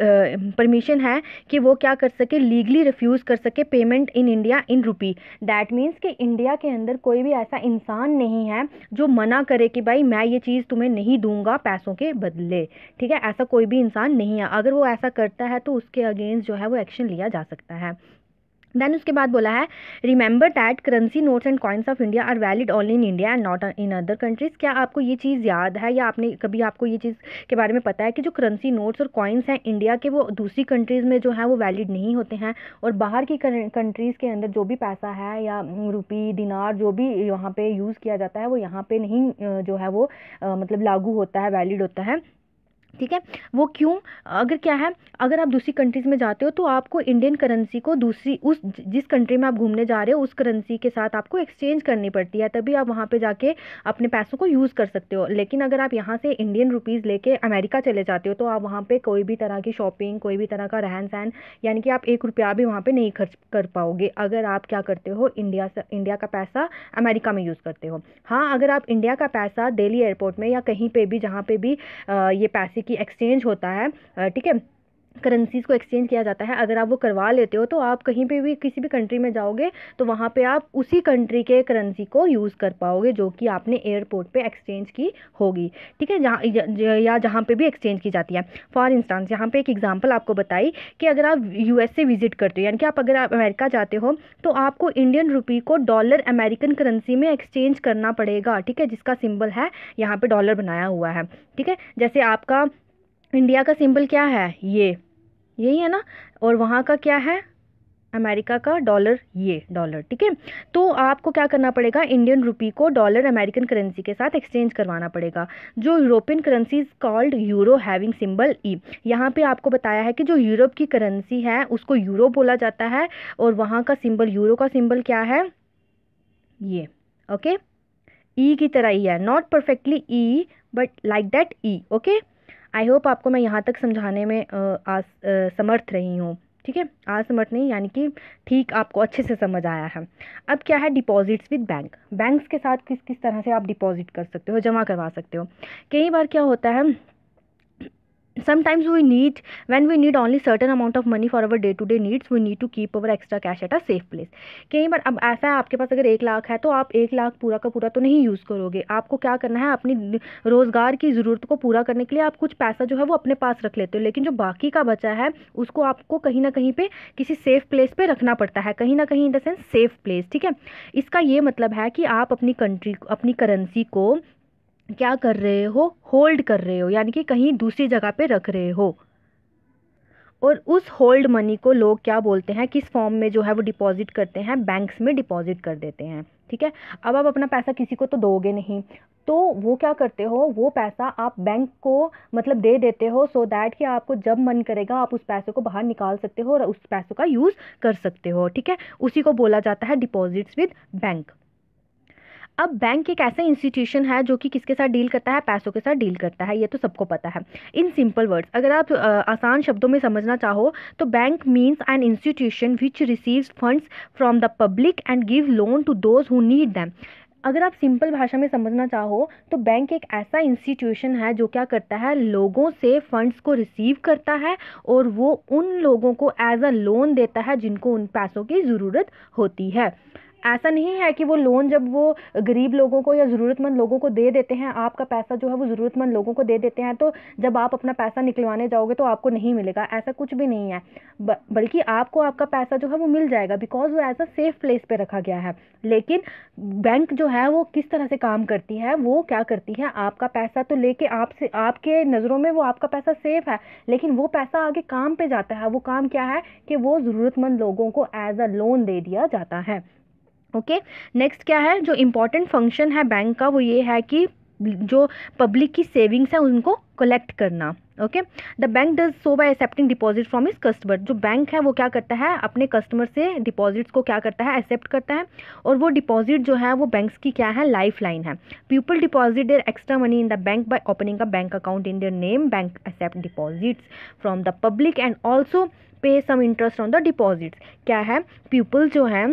परमिशन है कि वो क्या कर सके लीगली रिफ्यूज़ कर सके payment in India in rupee that means कि इंडिया के अंदर कोई भी ऐसा इंसान नहीं है जो मना करे कि भाई मैं ये चीज़ तुम्हें नहीं दूंगा पैसों के बदले ठीक है ऐसा कोई भी इंसान नहीं है अगर वो ऐसा करता है तो उसके अगेंस्ट जो है वो एक्शन लिया जा सकता है देन उसके बाद बोला है remember that currency notes and coins of India are valid only in India and not in other countries क्या आपको ये चीज़ याद है या आपने कभी आपको ये चीज़ के बारे में पता है कि जो करेंसी नोट्स और कॉइन्स हैं इंडिया के वो दूसरी कंट्रीज़ में जो है वो वैलिड नहीं होते हैं और बाहर की कंट्रीज़ के अंदर जो भी पैसा है या रुपी दिनार जो भी यहाँ पर यूज़ किया जाता है वो यहाँ पर नहीं जो है वो मतलब लागू होता है वैलिड होता है ठीक है वो क्यों अगर क्या है अगर आप दूसरी कंट्रीज़ में जाते हो तो आपको इंडियन करेंसी को दूसरी उस जिस कंट्री में आप घूमने जा रहे हो उस करेंसी के साथ आपको एक्सचेंज करनी पड़ती है तभी आप वहाँ पे जाके अपने पैसों को यूज़ कर सकते हो लेकिन अगर आप यहाँ से इंडियन रुपीज़ लेके अमेरिका चले जाते हो तो आप वहाँ पर कोई भी तरह की शॉपिंग कोई भी तरह का रहन सहन यानी कि आप एक रुपया भी वहाँ पर नहीं खर्च कर पाओगे अगर आप क्या करते हो इंडिया से इंडिया का पैसा अमेरिका में यूज़ करते हो हाँ अगर आप इंडिया का पैसा दिल्ली एयरपोर्ट में या कहीं पर भी जहाँ पर भी ये पैसे कि एक्सचेंज होता है ठीक है करेंसीज़ को एक्सचेंज किया जाता है अगर आप वो करवा लेते हो तो आप कहीं पे भी किसी भी कंट्री में जाओगे तो वहाँ पे आप उसी कंट्री के करेंसी को यूज़ कर पाओगे जो कि आपने एयरपोर्ट पे एक्सचेंज की होगी ठीक है जहाँ या, जहाँ पे भी एक्सचेंज की जाती है फॉर इंस्टांस यहाँ पे एक एग्जांपल आपको बताई कि अगर आप यू से विज़िट करते हो यानी कि आप अगर आप अमेरिका जाते हो तो आपको इंडियन रुपी को डॉलर अमेरिकन करेंसी में एक्सचेंज करना पड़ेगा ठीक है जिसका सिम्बल है यहाँ पर डॉलर बनाया हुआ है ठीक है जैसे आपका इंडिया का सिंबल क्या है ये यही है ना और वहाँ का क्या है अमेरिका का डॉलर ये डॉलर ठीक है तो आपको क्या करना पड़ेगा इंडियन रुपी को डॉलर अमेरिकन करेंसी के साथ एक्सचेंज करवाना पड़ेगा जो European currency is called euro having symbol E यहाँ पे आपको बताया है कि जो यूरोप की करेंसी है उसको यूरो बोला जाता है और वहाँ का सिंबल यूरो का सिंबल क्या है ये ओके ई की तरह ही है not perfectly E but like that E okay I hope आपको मैं यहाँ तक समझाने में आ, समर्थ रही हूँ ठीक है आज समर्थ नहीं यानी कि ठीक आपको अच्छे से समझ आया है अब क्या है डिपॉजिट्स विद बैंक बैंक्स के साथ किस किस तरह से आप डिपॉजिट कर सकते हो जमा करवा सकते हो कई बार क्या होता है sometimes we need when we need only certain amount of money for our day to day needs we need to keep our extra cash at a safe place कई बार अब ऐसा है आपके पास अगर एक लाख है तो आप एक लाख पूरा का पूरा तो नहीं यूज़ करोगे आपको क्या करना है अपनी रोज़गार की ज़रूरत को पूरा करने के लिए आप कुछ पैसा जो है वो अपने पास रख लेते हो लेकिन जो बाकी का बचा है उसको आपको कहीं ना कहीं पर किसी सेफ प्लेस पर रखना पड़ता है कहीं ना कहीं in the sense safe place ठीक है इसका ये मतलब है कि आप अपनी कंट्री अपनी करेंसी को क्या कर रहे हो होल्ड कर रहे हो यानी कि कहीं दूसरी जगह पे रख रहे हो और उस होल्ड मनी को लोग क्या बोलते हैं किस फॉर्म में जो है वो डिपॉजिट करते हैं बैंक्स में डिपॉजिट कर देते हैं ठीक है अब आप अपना पैसा किसी को तो दोगे नहीं तो वो क्या करते हो वो पैसा आप बैंक को मतलब दे देते हो सो so दैट कि आपको जब मन करेगा आप उस पैसे को बाहर निकाल सकते हो और उस पैसों का यूज़ कर सकते हो ठीक है उसी को बोला जाता है डिपॉजिट्स विद बैंक अब बैंक एक ऐसा इंस्टीट्यूशन है जो कि किसके साथ डील करता है पैसों के साथ डील करता है ये तो सबको पता है इन सिंपल वर्ड्स अगर आप आसान शब्दों में समझना चाहो तो bank means an institution which receive funds from the public and give loan to those who need them अगर आप सिंपल भाषा में समझना चाहो तो बैंक एक ऐसा इंस्टीट्यूशन है जो क्या करता है लोगों से फंड्स को रिसीव करता है और वो उन लोगों को एज अ लोन देता है जिनको उन पैसों की ज़रूरत होती है ऐसा नहीं है कि वो लोन जब वो गरीब लोगों को या ज़रूरतमंद लोगों को दे देते हैं आपका पैसा जो है वो ज़रूरतमंद लोगों को दे देते हैं तो जब आप अपना पैसा निकलवाने जाओगे तो आपको नहीं मिलेगा ऐसा कुछ भी नहीं है बल्कि आपको आपका पैसा जो है वो मिल जाएगा बिकॉज वो एज अ सेफ प्लेस पर रखा गया है लेकिन बैंक जो है वो किस तरह से काम करती है वो क्या करती है आपका पैसा तो लेके आपसे आपके नज़रों में वो आपका पैसा सेफ़ है लेकिन वो पैसा आगे काम पर जाता है वो काम क्या है कि वो ज़रूरतमंद लोगों को एज अ लोन दे दिया जाता है ओके okay? नेक्स्ट क्या है जो इम्पोर्टेंट फंक्शन है बैंक का वो ये है कि जो पब्लिक की सेविंग्स हैं उनको कलेक्ट करना okay the bank does so by accepting deposit from its customer जो बैंक है वो क्या करता है अपने कस्टमर से डिपॉजिट्स को क्या करता है एक्सेप्ट करता है और वो डिपॉजिट जो है वो बैंक्स की क्या है लाइफ लाइन है people deposit their extra money in the bank by opening a bank account in their name bank accept deposits from the public and also pay some interest on the deposits क्या है people जो हैं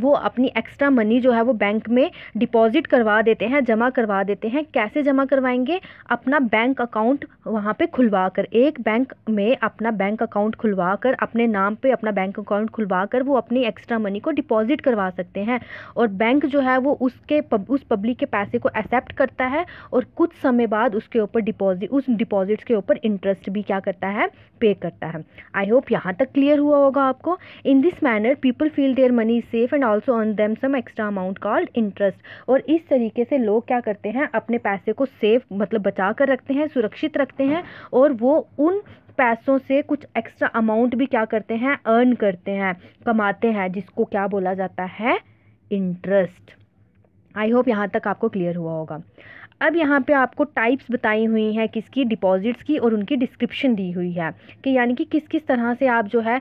वो अपनी extra money जो है वो bank में डिपॉज़िट करवा देते हैं जमा करवा देते हैं कैसे जमा करवाएंगे अपना बैंक अकाउंट वहाँ पे खुलवा कर एक बैंक में अपना बैंक अकाउंट खुलवा कर अपने नाम पे अपना बैंक अकाउंट खुलवा कर वो अपनी एक्स्ट्रा मनी को डिपॉज़िट करवा सकते हैं और बैंक जो है वो उसके पब, उस पब्लिक के पैसे को एक्सेप्ट करता है और कुछ समय बाद उसके ऊपर डिपॉज़िट उस डिपॉज़िट्स के ऊपर इंटरेस्ट भी क्या करता है पे करता है आई होप यहाँ तक क्लियर हुआ होगा आपको in this manner people feel their money safe and and also earn them some extra amount called interest और इस तरीके से लोग क्या करते हैं अपने पैसे को सेफ मतलब बचा कर रखते हैं सुरक्षित रखते हैं और वो उन पैसों से कुछ एक्स्ट्रा अमाउंट भी क्या करते हैं अर्न करते हैं कमाते हैं जिसको क्या बोला जाता है इंटरेस्ट आई होप यहाँ तक आपको क्लियर हुआ होगा अब यहाँ पे आपको टाइप्स बताई हुई हैं किसकी डिपॉजिट्स की और उनकी डिस्क्रिप्शन दी हुई है कि यानी कि किस किस तरह से आप जो है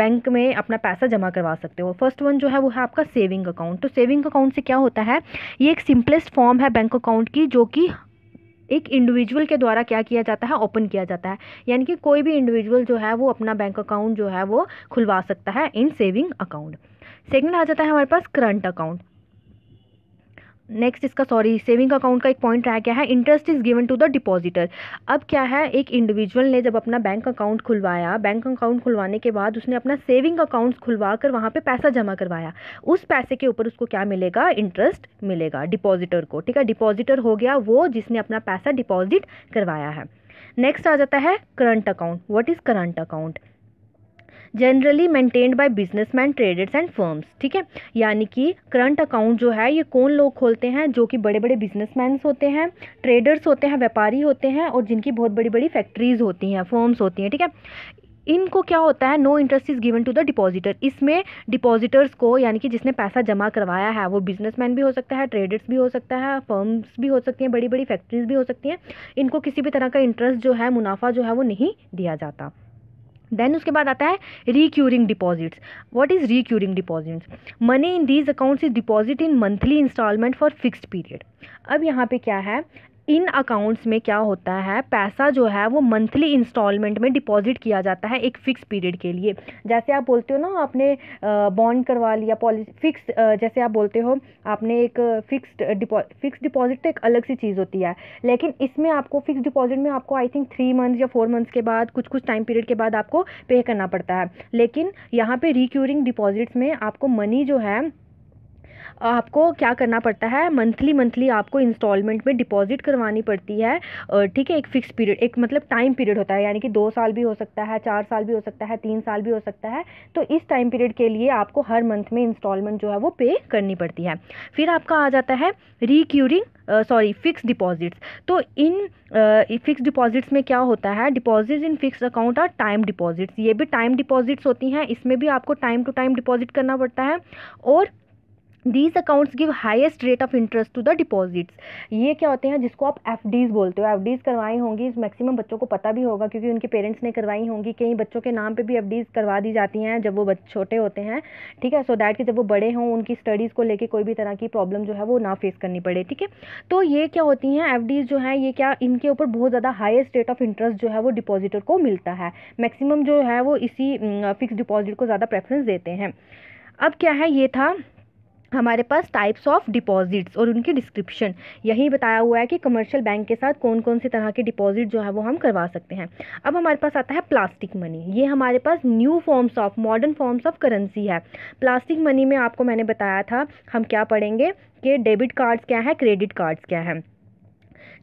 बैंक में अपना पैसा जमा करवा सकते हो फर्स्ट वन जो है वो है आपका सेविंग अकाउंट तो सेविंग अकाउंट से क्या होता है ये एक सिंपलेस्ट फॉर्म है बैंक अकाउंट की जो कि एक इंडिविजुअल के द्वारा क्या किया जाता है ओपन किया जाता है यानी कि कोई भी इंडिविजुअल जो है वो अपना बैंक अकाउंट जो है वो खुलवा सकता है इन सेविंग अकाउंट सेकंड आ जाता है हमारे पास करंट अकाउंट नेक्स्ट इसका सॉरी सेविंग अकाउंट का एक पॉइंट रह गया है interest is given to the depositor अब क्या है एक इंडिविजुअल ने जब अपना बैंक अकाउंट खुलवाया बैंक अकाउंट खुलवाने के बाद उसने अपना सेविंग अकाउंट खुलवा कर वहाँ पर पैसा जमा करवाया उस पैसे के ऊपर उसको क्या मिलेगा इंटरेस्ट मिलेगा डिपॉजिटर को ठीक है डिपॉजिटर हो गया वो जिसने अपना पैसा डिपॉजिट करवाया है नेक्स्ट आ जाता है current account what is current account generally maintained by businessman traders and firms ठीक है यानी कि करंट अकाउंट जो है ये कौन लोग खोलते हैं जो कि बड़े बड़े बिजनेसमैन होते हैं ट्रेडर्स होते हैं व्यापारी होते हैं और जिनकी बहुत बड़ी बड़ी फैक्ट्रीज होती हैं फर्म्स होती हैं ठीक है इनको क्या होता है no interest is given to the depositor इसमें डिपॉजिटर्स को यानी कि जिसने पैसा जमा करवाया है वो बिजनेसमैन भी हो सकता है ट्रेडर्स भी हो सकता है फर्म्स भी हो सकती हैं बड़ी बड़ी फैक्ट्रीज भी हो सकती हैं इनको किसी भी तरह का इंटरेस्ट जो है मुनाफा जो है वो नहीं दिया जाता देन उसके बाद आता है recurring deposits what is recurring deposits money in these accounts is deposit in monthly installment for fixed period अब यहाँ पे क्या है इन अकाउंट्स में क्या होता है पैसा जो है वो मंथली इंस्टॉलमेंट में डिपॉजिट किया जाता है एक फ़िक्स पीरियड के लिए जैसे आप बोलते हो ना आपने बॉन्ड करवा लिया पॉलिसी फिक्स जैसे आप बोलते हो आपने एक फिक्स्ड डिपॉ फिक्स डिपॉजिट तो एक अलग सी चीज़ होती है लेकिन इसमें आपको फिक्स डिपॉजिट में आपको आई थिंक थ्री मंथ्स या फोर मंथ्स के बाद कुछ कुछ टाइम पीरियड के बाद आपको पे करना पड़ता है लेकिन यहाँ पर रिक्यूरिंग डिपॉजिट्स में आपको मनी जो है आपको क्या करना पड़ता है मंथली मंथली आपको इंस्टॉलमेंट में डिपॉजिट करवानी पड़ती है ठीक है एक फ़िक्स पीरियड एक मतलब टाइम पीरियड होता है यानी कि दो साल भी हो सकता है चार साल भी हो सकता है तीन साल भी हो सकता है तो इस टाइम पीरियड के लिए आपको हर मंथ में इंस्टॉलमेंट जो है वो पे करनी पड़ती है फिर आपका आ जाता है रिक्यूरिंग सॉरी फिक्स डिपॉजिट्स तो इन फिक्स uh, डिपॉजिट्स में क्या होता है deposits in fix account are time deposits ये भी टाइम डिपॉजिट्स होती हैं इसमें भी आपको टाइम टू टाइम डिपॉजिट करना पड़ता है और these accounts give highest rate of interest to the deposits ये क्या होते हैं जिसको आप एफ डीज़ बोलते हो एफ डीज़ करवाई होंगी मैक्सिमम बच्चों को पता भी होगा क्योंकि उनके पेरेंट्स ने करवाई होंगी कई बच्चों के नाम पर भी एफ डीज़ करवा दी जाती हैं जब वो छोटे होते हैं ठीक है सो so दैट कि जब वो बड़े हों उनकी स्टडीज़ को लेकर कोई भी तरह की प्रॉब्लम जो है वो ना फेस करनी पड़े ठीक है तो ये क्या होती हैं एफ डीज़ जो हैं ये क्या इनके ऊपर बहुत ज़्यादा हाइस्ट रेट ऑफ इंटरेस्ट जो है वो डिपॉजिटर को मिलता है मैक्सिमम जो है वो इसी फिक्स डिपॉजिट को ज़्यादा प्रेफरेंस देते हैं अब क्या है ये था हमारे पास टाइप्स ऑफ डिपॉजिट्स और उनके डिस्क्रिप्शन यही बताया हुआ है कि कमर्शियल बैंक के साथ कौन कौन से तरह के डिपॉजिट जो है वो हम करवा सकते हैं अब हमारे पास आता है प्लास्टिक मनी ये हमारे पास new forms of modern forms of currency है प्लास्टिक मनी में आपको मैंने बताया था हम क्या पढ़ेंगे कि डेबिट कार्ड्स क्या है क्रेडिट कार्ड्स क्या है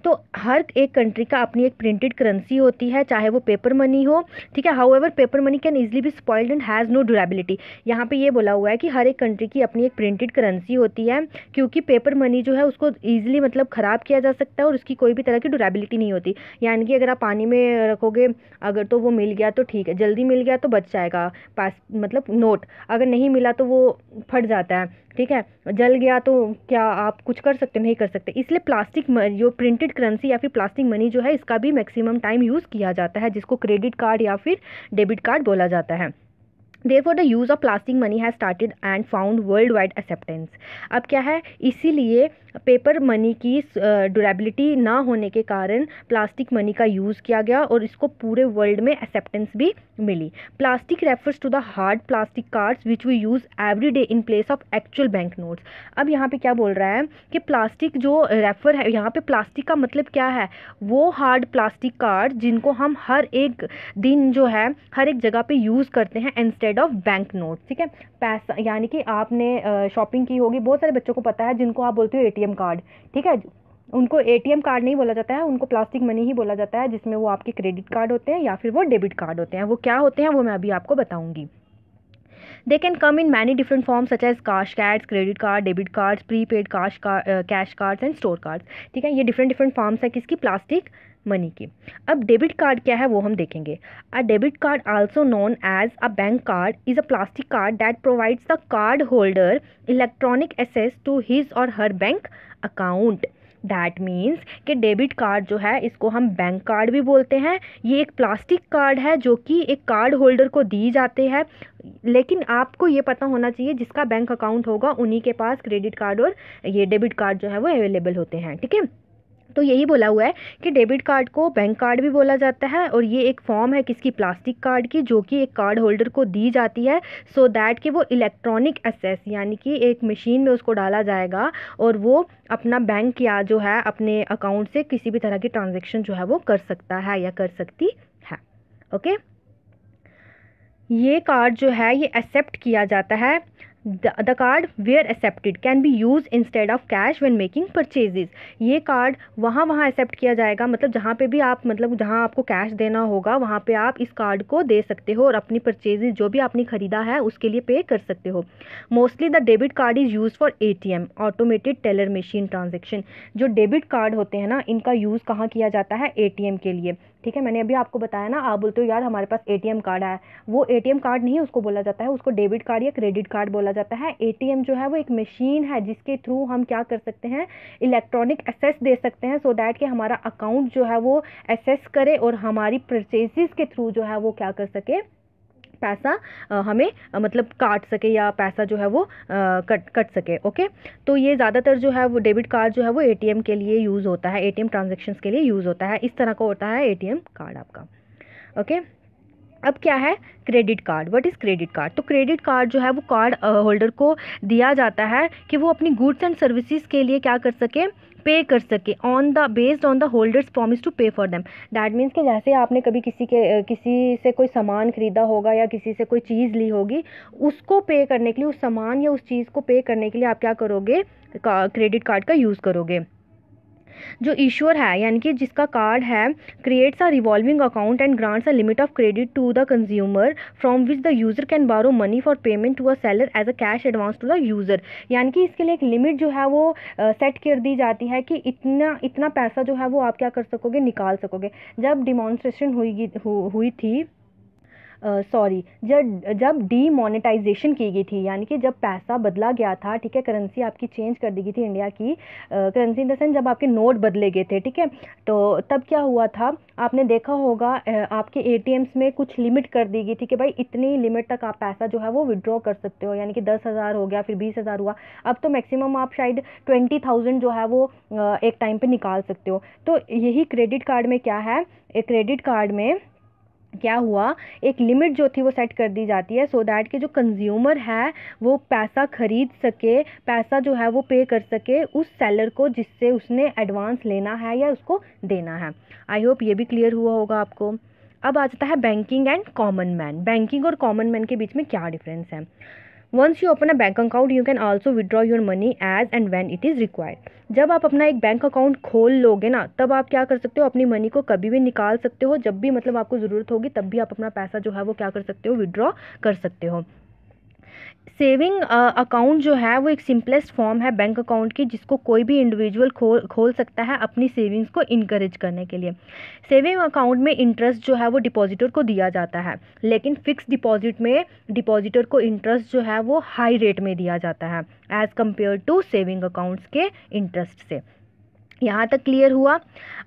तो हर एक कंट्री का अपनी एक प्रिंटेड करेंसी होती है चाहे वो पेपर मनी हो ठीक है however paper money can easily भी spoiled and has no durability यहाँ पे ये बोला हुआ है कि हर एक कंट्री की अपनी एक प्रिंटेड करेंसी होती है क्योंकि पेपर मनी जो है उसको ईजिली मतलब ख़राब किया जा सकता है और उसकी कोई भी तरह की ड्यूरेबिलिटी नहीं होती यानी कि अगर आप पानी में रखोगे अगर तो वो मिल गया तो ठीक है जल्दी मिल गया तो बच जाएगा पास मतलब नोट अगर नहीं मिला तो वो फट जाता है ठीक है जल गया तो क्या आप कुछ कर सकते नहीं कर सकते इसलिए प्लास्टिक जो प्रिंटेड करेंसी या फिर प्लास्टिक मनी जो है इसका भी मैक्सिमम टाइम यूज़ किया जाता है जिसको क्रेडिट कार्ड या फिर डेबिट कार्ड बोला जाता है therefore the use of plastic money has started and found worldwide acceptance अब क्या है इसीलिए पेपर मनी की ड्यूरेबिलिटी ना होने के कारण प्लास्टिक मनी का यूज़ किया गया और इसको पूरे वर्ल्ड में एक्सेप्टेंस भी मिली plastic refers to the hard plastic cards which we use every day in place of actual bank notes अब यहाँ पे क्या बोल रहा है कि प्लास्टिक जो रेफर है यहाँ पे प्लास्टिक का मतलब क्या है वो हार्ड प्लास्टिक कार्ड जिनको हम हर एक दिन जो है हर एक जगह पे यूज़ करते हैं instant instead of bank note ठीक है पैसा यानी कि आपने शॉपिंग की होगी बहुत सारे बच्चों को पता है जिनको आप बोलते हो एटीएम कार्ड ठीक है उनको एटीएम कार्ड नहीं बोला जाता है उनको प्लास्टिक मनी ही बोला जाता है जिसमें वो आपके क्रेडिट कार्ड होते हैं या फिर वो डेबिट कार्ड होते हैं वो क्या होते हैं वो मैं अभी आपको बताऊँगी they can come in many different forms such as cash cards credit card debit cards prepaid cash cash cards and store cards ठीक है ये डिफरेंट डिफरेंट फॉर्म्स हैं किसकी प्लास्टिक मनी की अब डेबिट कार्ड क्या है वो हम देखेंगे a debit card also known as a bank card is a plastic card that provides the card holder electronic access to his or her bank account that means कि debit card जो है इसको हम बैंक कार्ड भी बोलते हैं ये एक प्लास्टिक कार्ड है जो कि एक कार्ड होल्डर को दी जाते हैं लेकिन आपको ये पता होना चाहिए जिसका बैंक अकाउंट होगा उन्हीं के पास क्रेडिट कार्ड और ये डेबिट कार्ड जो है वो अवेलेबल होते हैं ठीक है तो यही बोला हुआ है कि डेबिट कार्ड को बैंक कार्ड भी बोला जाता है और ये एक फॉर्म है किसकी प्लास्टिक कार्ड की जो कि एक कार्ड होल्डर को दी जाती है सो so दैट कि वो इलेक्ट्रॉनिक एसेस यानी कि एक मशीन में उसको डाला जाएगा और वो अपना बैंक या जो है अपने अकाउंट से किसी भी तरह की ट्रांजेक्शन जो है वो कर सकता है या कर सकती है ओके okay? ये कार्ड जो है ये एक्सेप्ट किया जाता है the card where accepted can be use instead of cash when making purchases ये कार्ड वहाँ वहाँ एक्सेप्ट किया जाएगा मतलब जहाँ पे भी आप मतलब जहाँ आपको कैश देना होगा वहाँ पे आप इस कार्ड को दे सकते हो और अपनी परचेजेज जो भी आपने ख़रीदा है उसके लिए पे कर सकते हो mostly the debit card is use for A T M automated teller machine transaction जो डेबिट कार्ड होते हैं ना इनका यूज़ कहाँ किया जाता है ए टी एम के लिए ठीक है मैंने अभी आपको बताया ना आप बोलते हो यार हमारे पास एटीएम कार्ड है वो एटीएम कार्ड नहीं उसको बोला जाता है उसको डेबिट कार्ड या क्रेडिट कार्ड बोला जाता है एटीएम जो है वो एक मशीन है जिसके थ्रू हम क्या कर सकते हैं इलेक्ट्रॉनिक एसेस दे सकते हैं सो दैट कि हमारा अकाउंट जो है वो एसेस करे और हमारी परचेजेस के थ्रू जो है वो क्या कर सके पैसा हमें मतलब काट सके या पैसा जो है वो कट कट सके ओके तो ये ज़्यादातर जो है वो डेबिट कार्ड जो है वो एटीएम के लिए यूज़ होता है एटीएम ट्रांजैक्शंस के लिए यूज़ होता है इस तरह का होता है एटीएम कार्ड आपका ओके अब क्या है credit card what is credit card तो क्रेडिट कार्ड जो है वो कार्ड होल्डर को दिया जाता है कि वो अपनी गुड्स एंड सर्विसेज के लिए क्या कर सके पे कर सके on the based on the holders promise to pay for them that means कि जैसे आपने कभी किसी के किसी से कोई सामान ख़रीदा होगा या किसी से कोई चीज़ ली होगी उसको पे करने के लिए उस सामान या उस चीज़ को पे करने के लिए आप क्या करोगे क्रेडिट कार्ड का यूज़ करोगे जो ईश्वर है यानी कि जिसका कार्ड है creates a revolving account and grants a limit of credit to the consumer from which the user can borrow money for payment to a seller as a cash advance to the user यानी कि इसके लिए एक limit जो है वो set uh, कर दी जाती है कि इतना इतना पैसा जो है वो आप क्या कर सकोगे निकाल सकोगे जब डिमॉन्स्ट्रेशन हुई हु, हुई थी सॉरी जब जब डीमोनेटाइजेशन की गई थी यानी कि जब पैसा बदला गया था ठीक है करेंसी आपकी चेंज कर दी गई थी इंडिया की करेंसी इन द सेंस जब आपके नोट बदले गए थे ठीक है तो तब क्या हुआ था आपने देखा होगा आपके ए में कुछ लिमिट कर दी गई थी कि भाई इतनी लिमिट तक आप पैसा जो है वो विड्रॉ कर सकते हो यानी कि दस हज़ार हो गया फिर बीस हज़ार हुआ अब तो मैक्सिमम आप शायद ट्वेंटी थाउजेंड जो है वो एक टाइम पे निकाल सकते हो तो यही क्रेडिट कार्ड में क्या है क्रेडिट कार्ड में क्या हुआ एक लिमिट जो थी वो सेट कर दी जाती है सो so दैट कि जो कंज्यूमर है वो पैसा ख़रीद सके पैसा जो है वो पे कर सके उस सेलर को जिससे उसने एडवांस लेना है या उसको देना है आई होप ये भी क्लियर हुआ होगा आपको अब आ जाता है banking and common man banking और कॉमन मैन के बीच में क्या डिफरेंस है once you open a bank account you can also withdraw your money as and when it is required जब आप अपना एक बैंक अकाउंट खोल लोगे ना तब आप क्या कर सकते हो अपनी मनी को कभी भी निकाल सकते हो जब भी मतलब आपको ज़रूरत होगी तब भी आप अपना पैसा जो है वो क्या कर सकते हो विदड्रॉ कर सकते हो सेविंग अकाउंट uh, जो है वो एक सिंपलेस्ट फॉर्म है बैंक अकाउंट की जिसको कोई भी इंडिविजुअल खोल खोल सकता है अपनी सेविंग्स को इनक्रेज करने के लिए सेविंग अकाउंट में इंटरेस्ट जो है वो डिपॉजिटर को दिया जाता है लेकिन फिक्स डिपॉजिट में डिपॉजिटर को इंटरेस्ट जो है वो हाई रेट में दिया जाता है as compare to saving accounts के इंटरेस्ट से यहाँ तक क्लियर हुआ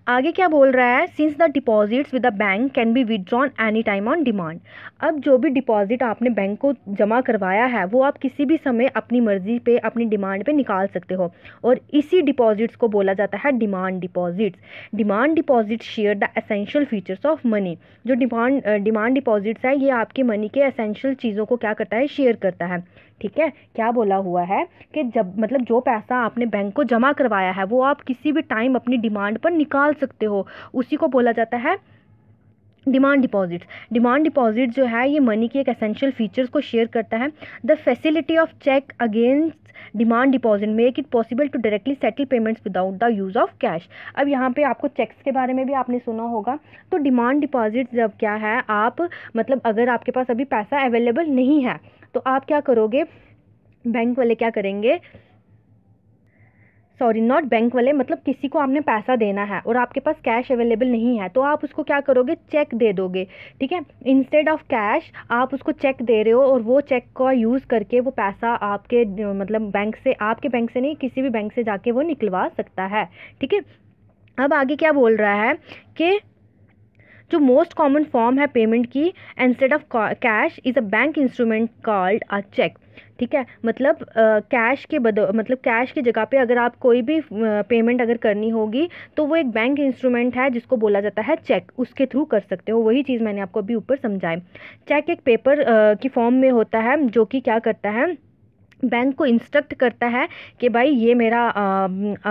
आगे क्या बोल रहा है since the deposits with the bank can be withdrawn any time on demand अब जो भी डिपॉजिट आपने बैंक को जमा करवाया है वो आप किसी भी समय अपनी मर्जी पे अपनी डिमांड पे निकाल सकते हो और इसी डिपॉजिट्स को बोला जाता है demand deposits demand deposit share the essential features of money जो डिमांड डिमांड डिपॉजिट्स है ये आपके मनी के असेंशियल चीज़ों को क्या करता है शेयर करता है ठीक है क्या बोला हुआ है कि जब मतलब जो पैसा आपने बैंक को जमा करवाया है वो आप किसी भी टाइम अपनी डिमांड पर निकाल सकते हो उसी को बोला जाता है डिमांड डिपॉजिट्स डिमांड डिपॉजिट जो है ये मनी की एक एसेंशियल फीचर्स को शेयर करता है the facility of cheque against demand deposit make it possible to directly settle payments without the use of cash अब यहाँ पे आपको चेक्स के बारे में भी आपने सुना होगा तो डिमांड डिपॉजिट जब क्या है आप मतलब अगर आपके पास अभी पैसा अवेलेबल नहीं है तो आप क्या करोगे बैंक वाले क्या करेंगे सॉरी नॉट बैंक वाले मतलब किसी को आपने पैसा देना है और आपके पास कैश अवेलेबल नहीं है तो आप उसको क्या करोगे चेक दे दोगे ठीक है इंस्टेड ऑफ कैश आप उसको चेक दे रहे हो और वो चेक का यूज़ करके वो पैसा आपके मतलब बैंक से आपके बैंक से नहीं किसी भी बैंक से जाके वो निकलवा सकता है ठीक है अब आगे क्या बोल रहा है कि जो मोस्ट कॉमन फॉर्म है पेमेंट की instead of cash is a bank instrument called a cheque ठीक है मतलब कैश के बदो मतलब कैश की जगह पे अगर आप कोई भी पेमेंट अगर करनी होगी तो वो एक बैंक इंस्ट्रूमेंट है जिसको बोला जाता है चेक उसके थ्रू कर सकते हो वही चीज़ मैंने आपको अभी ऊपर समझाए चेक एक पेपर की फॉर्म में होता है जो कि क्या करता है बैंक को इंस्ट्रक्ट करता है कि भाई ये मेरा आ, आ,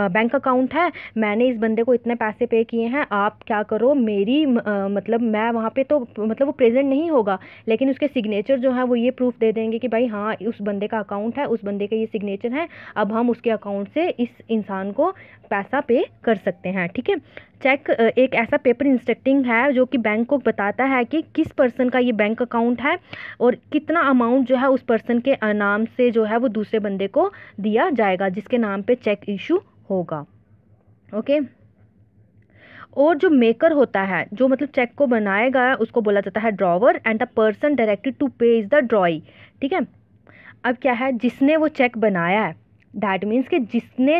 बैंक अकाउंट है मैंने इस बंदे को इतने पैसे पे किए हैं आप क्या करो मेरी आ, मतलब मैं वहाँ पे तो मतलब वो प्रेजेंट नहीं होगा लेकिन उसके सिग्नेचर जो है वो ये प्रूफ दे देंगे कि भाई हाँ उस बंदे का अकाउंट है उस बंदे का ये सिग्नेचर है अब हम उसके अकाउंट से इस इंसान को पैसा पे कर सकते हैं ठीक है चेक एक ऐसा पेपर इंस्ट्रक्टिंग है जो कि बैंक को बताता है कि किस पर्सन का ये बैंक अकाउंट है और कितना अमाउंट जो है उस पर्सन के नाम से जो है वो दूसरे बंदे को दिया जाएगा जिसके नाम पे चेक इशू होगा ओके और जो मेकर होता है जो मतलब चेक को बनाएगा उसको बोला जाता है drawer and the person directed to pay is the drawee ठीक है अब क्या है जिसने वो चेक बनाया है दैट मीन्स कि जिसने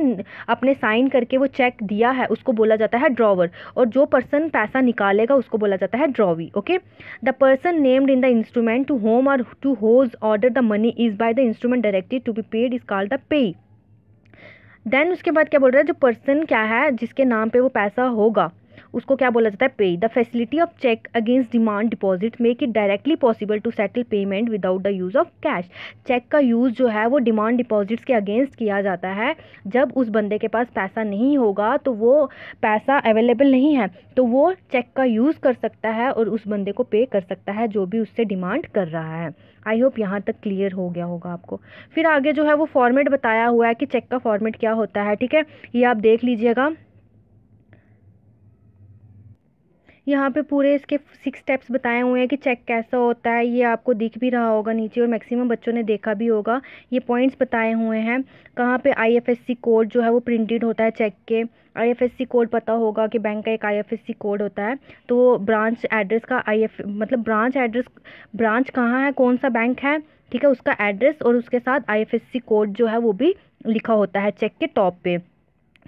अपने साइन करके वो चेक दिया है उसको बोला जाता है ड्रॉवर और जो पर्सन पैसा निकालेगा उसको बोला जाता है drawee okay the person named in the instrument to whom or to whose order the money is by the instrument directed to be paid is called the payee then उसके बाद क्या बोल रहा है जो पर्सन क्या है जिसके नाम पे वो पैसा होगा उसको क्या बोला जाता है payee the facility of cheque against demand deposit make it directly possible to settle payment without the use of cash cheque का यूज़ जो है वो डिमांड डिपॉजिट्स के अगेंस्ट किया जाता है जब उस बंदे के पास पैसा नहीं होगा तो वो पैसा अवेलेबल नहीं है तो वो चेक का यूज़ कर सकता है और उस बंदे को पे कर सकता है जो भी उससे डिमांड कर रहा है आई होप यहाँ तक क्लियर हो गया होगा आपको फिर आगे जो है वो फॉर्मेट बताया हुआ है कि चेक का फॉर्मेट क्या होता है ठीक है ये आप देख लीजिएगा यहाँ पे पूरे इसके सिक्स स्टेप्स बताए हुए हैं कि चेक कैसा होता है ये आपको दिख भी रहा होगा नीचे और मैक्सिमम बच्चों ने देखा भी होगा ये पॉइंट्स बताए हुए हैं कहाँ पे आईएफएससी कोड जो है वो प्रिंटेड होता है चेक के आईएफएससी कोड पता होगा कि बैंक का एक आईएफएससी कोड होता है तो ब्रांच एड्रेस का एफ मतलब ब्रांच एड्रेस ब्रांच कहाँ है कौन सा बैंक है ठीक है उसका एड्रेस और उसके साथ आई कोड जो है वो भी लिखा होता है चेक के टॉप पर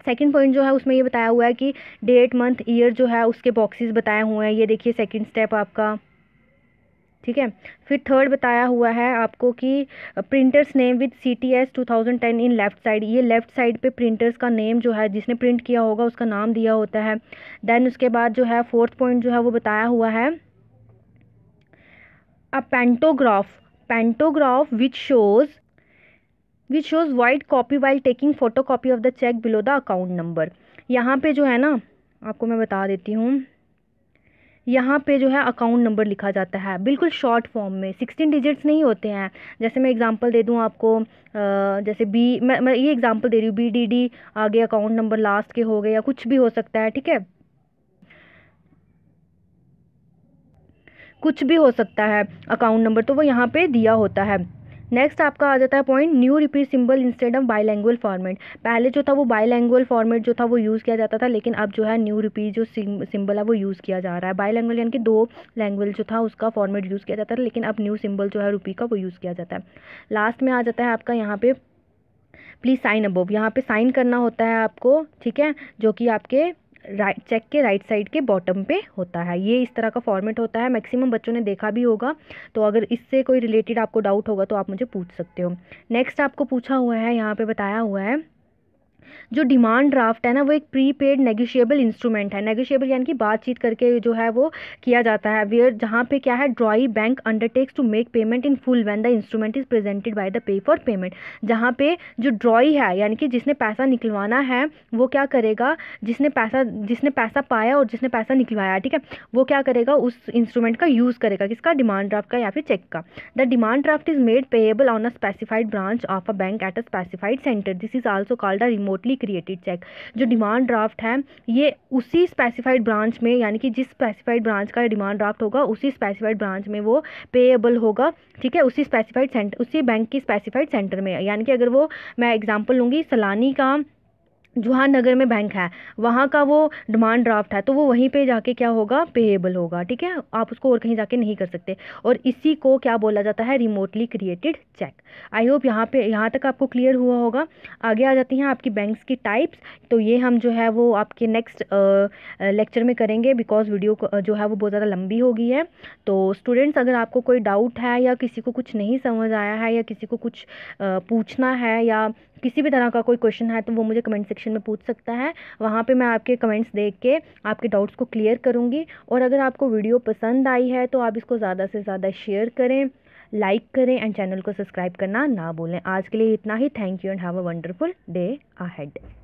सेकेंड पॉइंट जो है उसमें ये बताया हुआ है कि डेट मंथ ईयर जो है उसके बॉक्सेस बताए हुए हैं ये देखिए सेकेंड स्टेप आपका ठीक है फिर थर्ड बताया हुआ है आपको कि printers name with C T S two thousand ten in left side ये लेफ़्ट साइड पे प्रिंटर्स का नेम जो है जिसने प्रिंट किया होगा उसका नाम दिया होता है देन उसके बाद जो है फोर्थ पॉइंट जो है वो बताया हुआ है a pantograph pantograph which shows which shows white copy while taking photo copy of the cheque below the account number यहाँ पे जो है ना आपको मैं बता देती हूँ यहाँ पे जो है अकाउंट नंबर लिखा जाता है बिल्कुल शॉर्ट फॉर्म में सिक्सटीन डिजिट्स नहीं होते हैं जैसे मैं एग्जांपल दे दूँ आपको जैसे बी मैं मैं ये एग्जांपल दे रही हूँ बी डी डी आगे अकाउंट नंबर लास्ट के हो गए या कुछ भी हो सकता है ठीक है कुछ भी हो सकता है अकाउंट नंबर तो वो यहाँ पे दिया होता है नेक्स्ट आपका आ जाता है point new repeat symbol instead of bilingual format पहले जो था वो बाईलैंग्वेज फॉर्मेट जो था वो यूज़ किया जाता था लेकिन अब जो है न्यू रिपीट जो सिंबल है वो यूज़ किया जा रहा है बाईलैंग्वेज यानी कि दो लैंग्वेज जो था उसका फॉर्मेट यूज़ किया जाता था लेकिन अब न्यू सिंबल जो है रुपी का वो यूज़ किया जाता है लास्ट में आ जाता है आपका यहाँ पे प्लीज़ साइन अबोव यहाँ पे साइन करना होता है आपको ठीक है जो कि आपके राइट चेक के राइट साइड के बॉटम पे होता है ये इस तरह का फॉर्मेट होता है मैक्सिमम बच्चों ने देखा भी होगा तो अगर इससे कोई रिलेटेड आपको डाउट होगा तो आप मुझे पूछ सकते हो नेक्स्ट आपको पूछा हुआ है यहाँ पे बताया हुआ है जो डिमांड ड्राफ्ट है ना वो एक प्री पेड नेगोशिएबल इंस्ट्रूमेंट है नेगोशिएबल यानी कि बातचीत करके जो है वो किया जाता है वेयर जहाँ पे क्या है drawee bank undertakes to make payment in full when the instrument is presented by the payee for payment जहाँ पे जो ड्रॉई है यानी कि जिसने पैसा निकलवाना है वो क्या करेगा जिसने पैसा जिसने पैसा पाया और जिसने पैसा निकलवाया ठीक है वो क्या करेगा उस इंस्ट्रूमेंट का यूज़ करेगा किसका डिमांड ड्राफ्ट का या फिर चेक का the demand draft is made payable on a specified branch of a bank at a specified centre this is also called a remote remotely created cheque जो demand draft है ये उसी specified branch में यानी कि जिस specified branch का demand draft होगा उसी स्पेसिफाइड ब्रांच में वो पेएबल होगा ठीक है उसी स्पेसिफाइड सेंटर उसी बैंक की स्पेसिफाइड सेंटर में यानी कि अगर वो मैं एग्जाम्पल लूँगी सलानी का जुहान नगर में बैंक है वहाँ का वो डिमांड ड्राफ्ट है तो वो वहीं पे जाके क्या होगा पेएबल होगा ठीक है आप उसको और कहीं जाके नहीं कर सकते और इसी को क्या बोला जाता है remotely created cheque I hope यहाँ पे यहाँ तक आपको क्लियर हुआ होगा आगे आ जाती हैं आपकी बैंक्स की टाइप्स तो ये हम जो है वो आपके नेक्स्ट लेक्चर में करेंगे बिकॉज वीडियो जो है वो बहुत ज़्यादा लंबी होगी है तो स्टूडेंट्स अगर आपको कोई डाउट है या किसी को कुछ नहीं समझ आया है या किसी को कुछ आ, पूछना है या किसी भी तरह का कोई क्वेश्चन है तो वो मुझे कमेंट सेक्शन में पूछ सकता है वहाँ पे मैं आपके कमेंट्स देख के आपके डाउट्स को क्लियर करूँगी और अगर आपको वीडियो पसंद आई है तो आप इसको ज़्यादा से ज़्यादा शेयर करें लाइक करें एंड चैनल को सब्सक्राइब करना ना भूलें आज के लिए इतना ही thank you and have a wonderful day ahead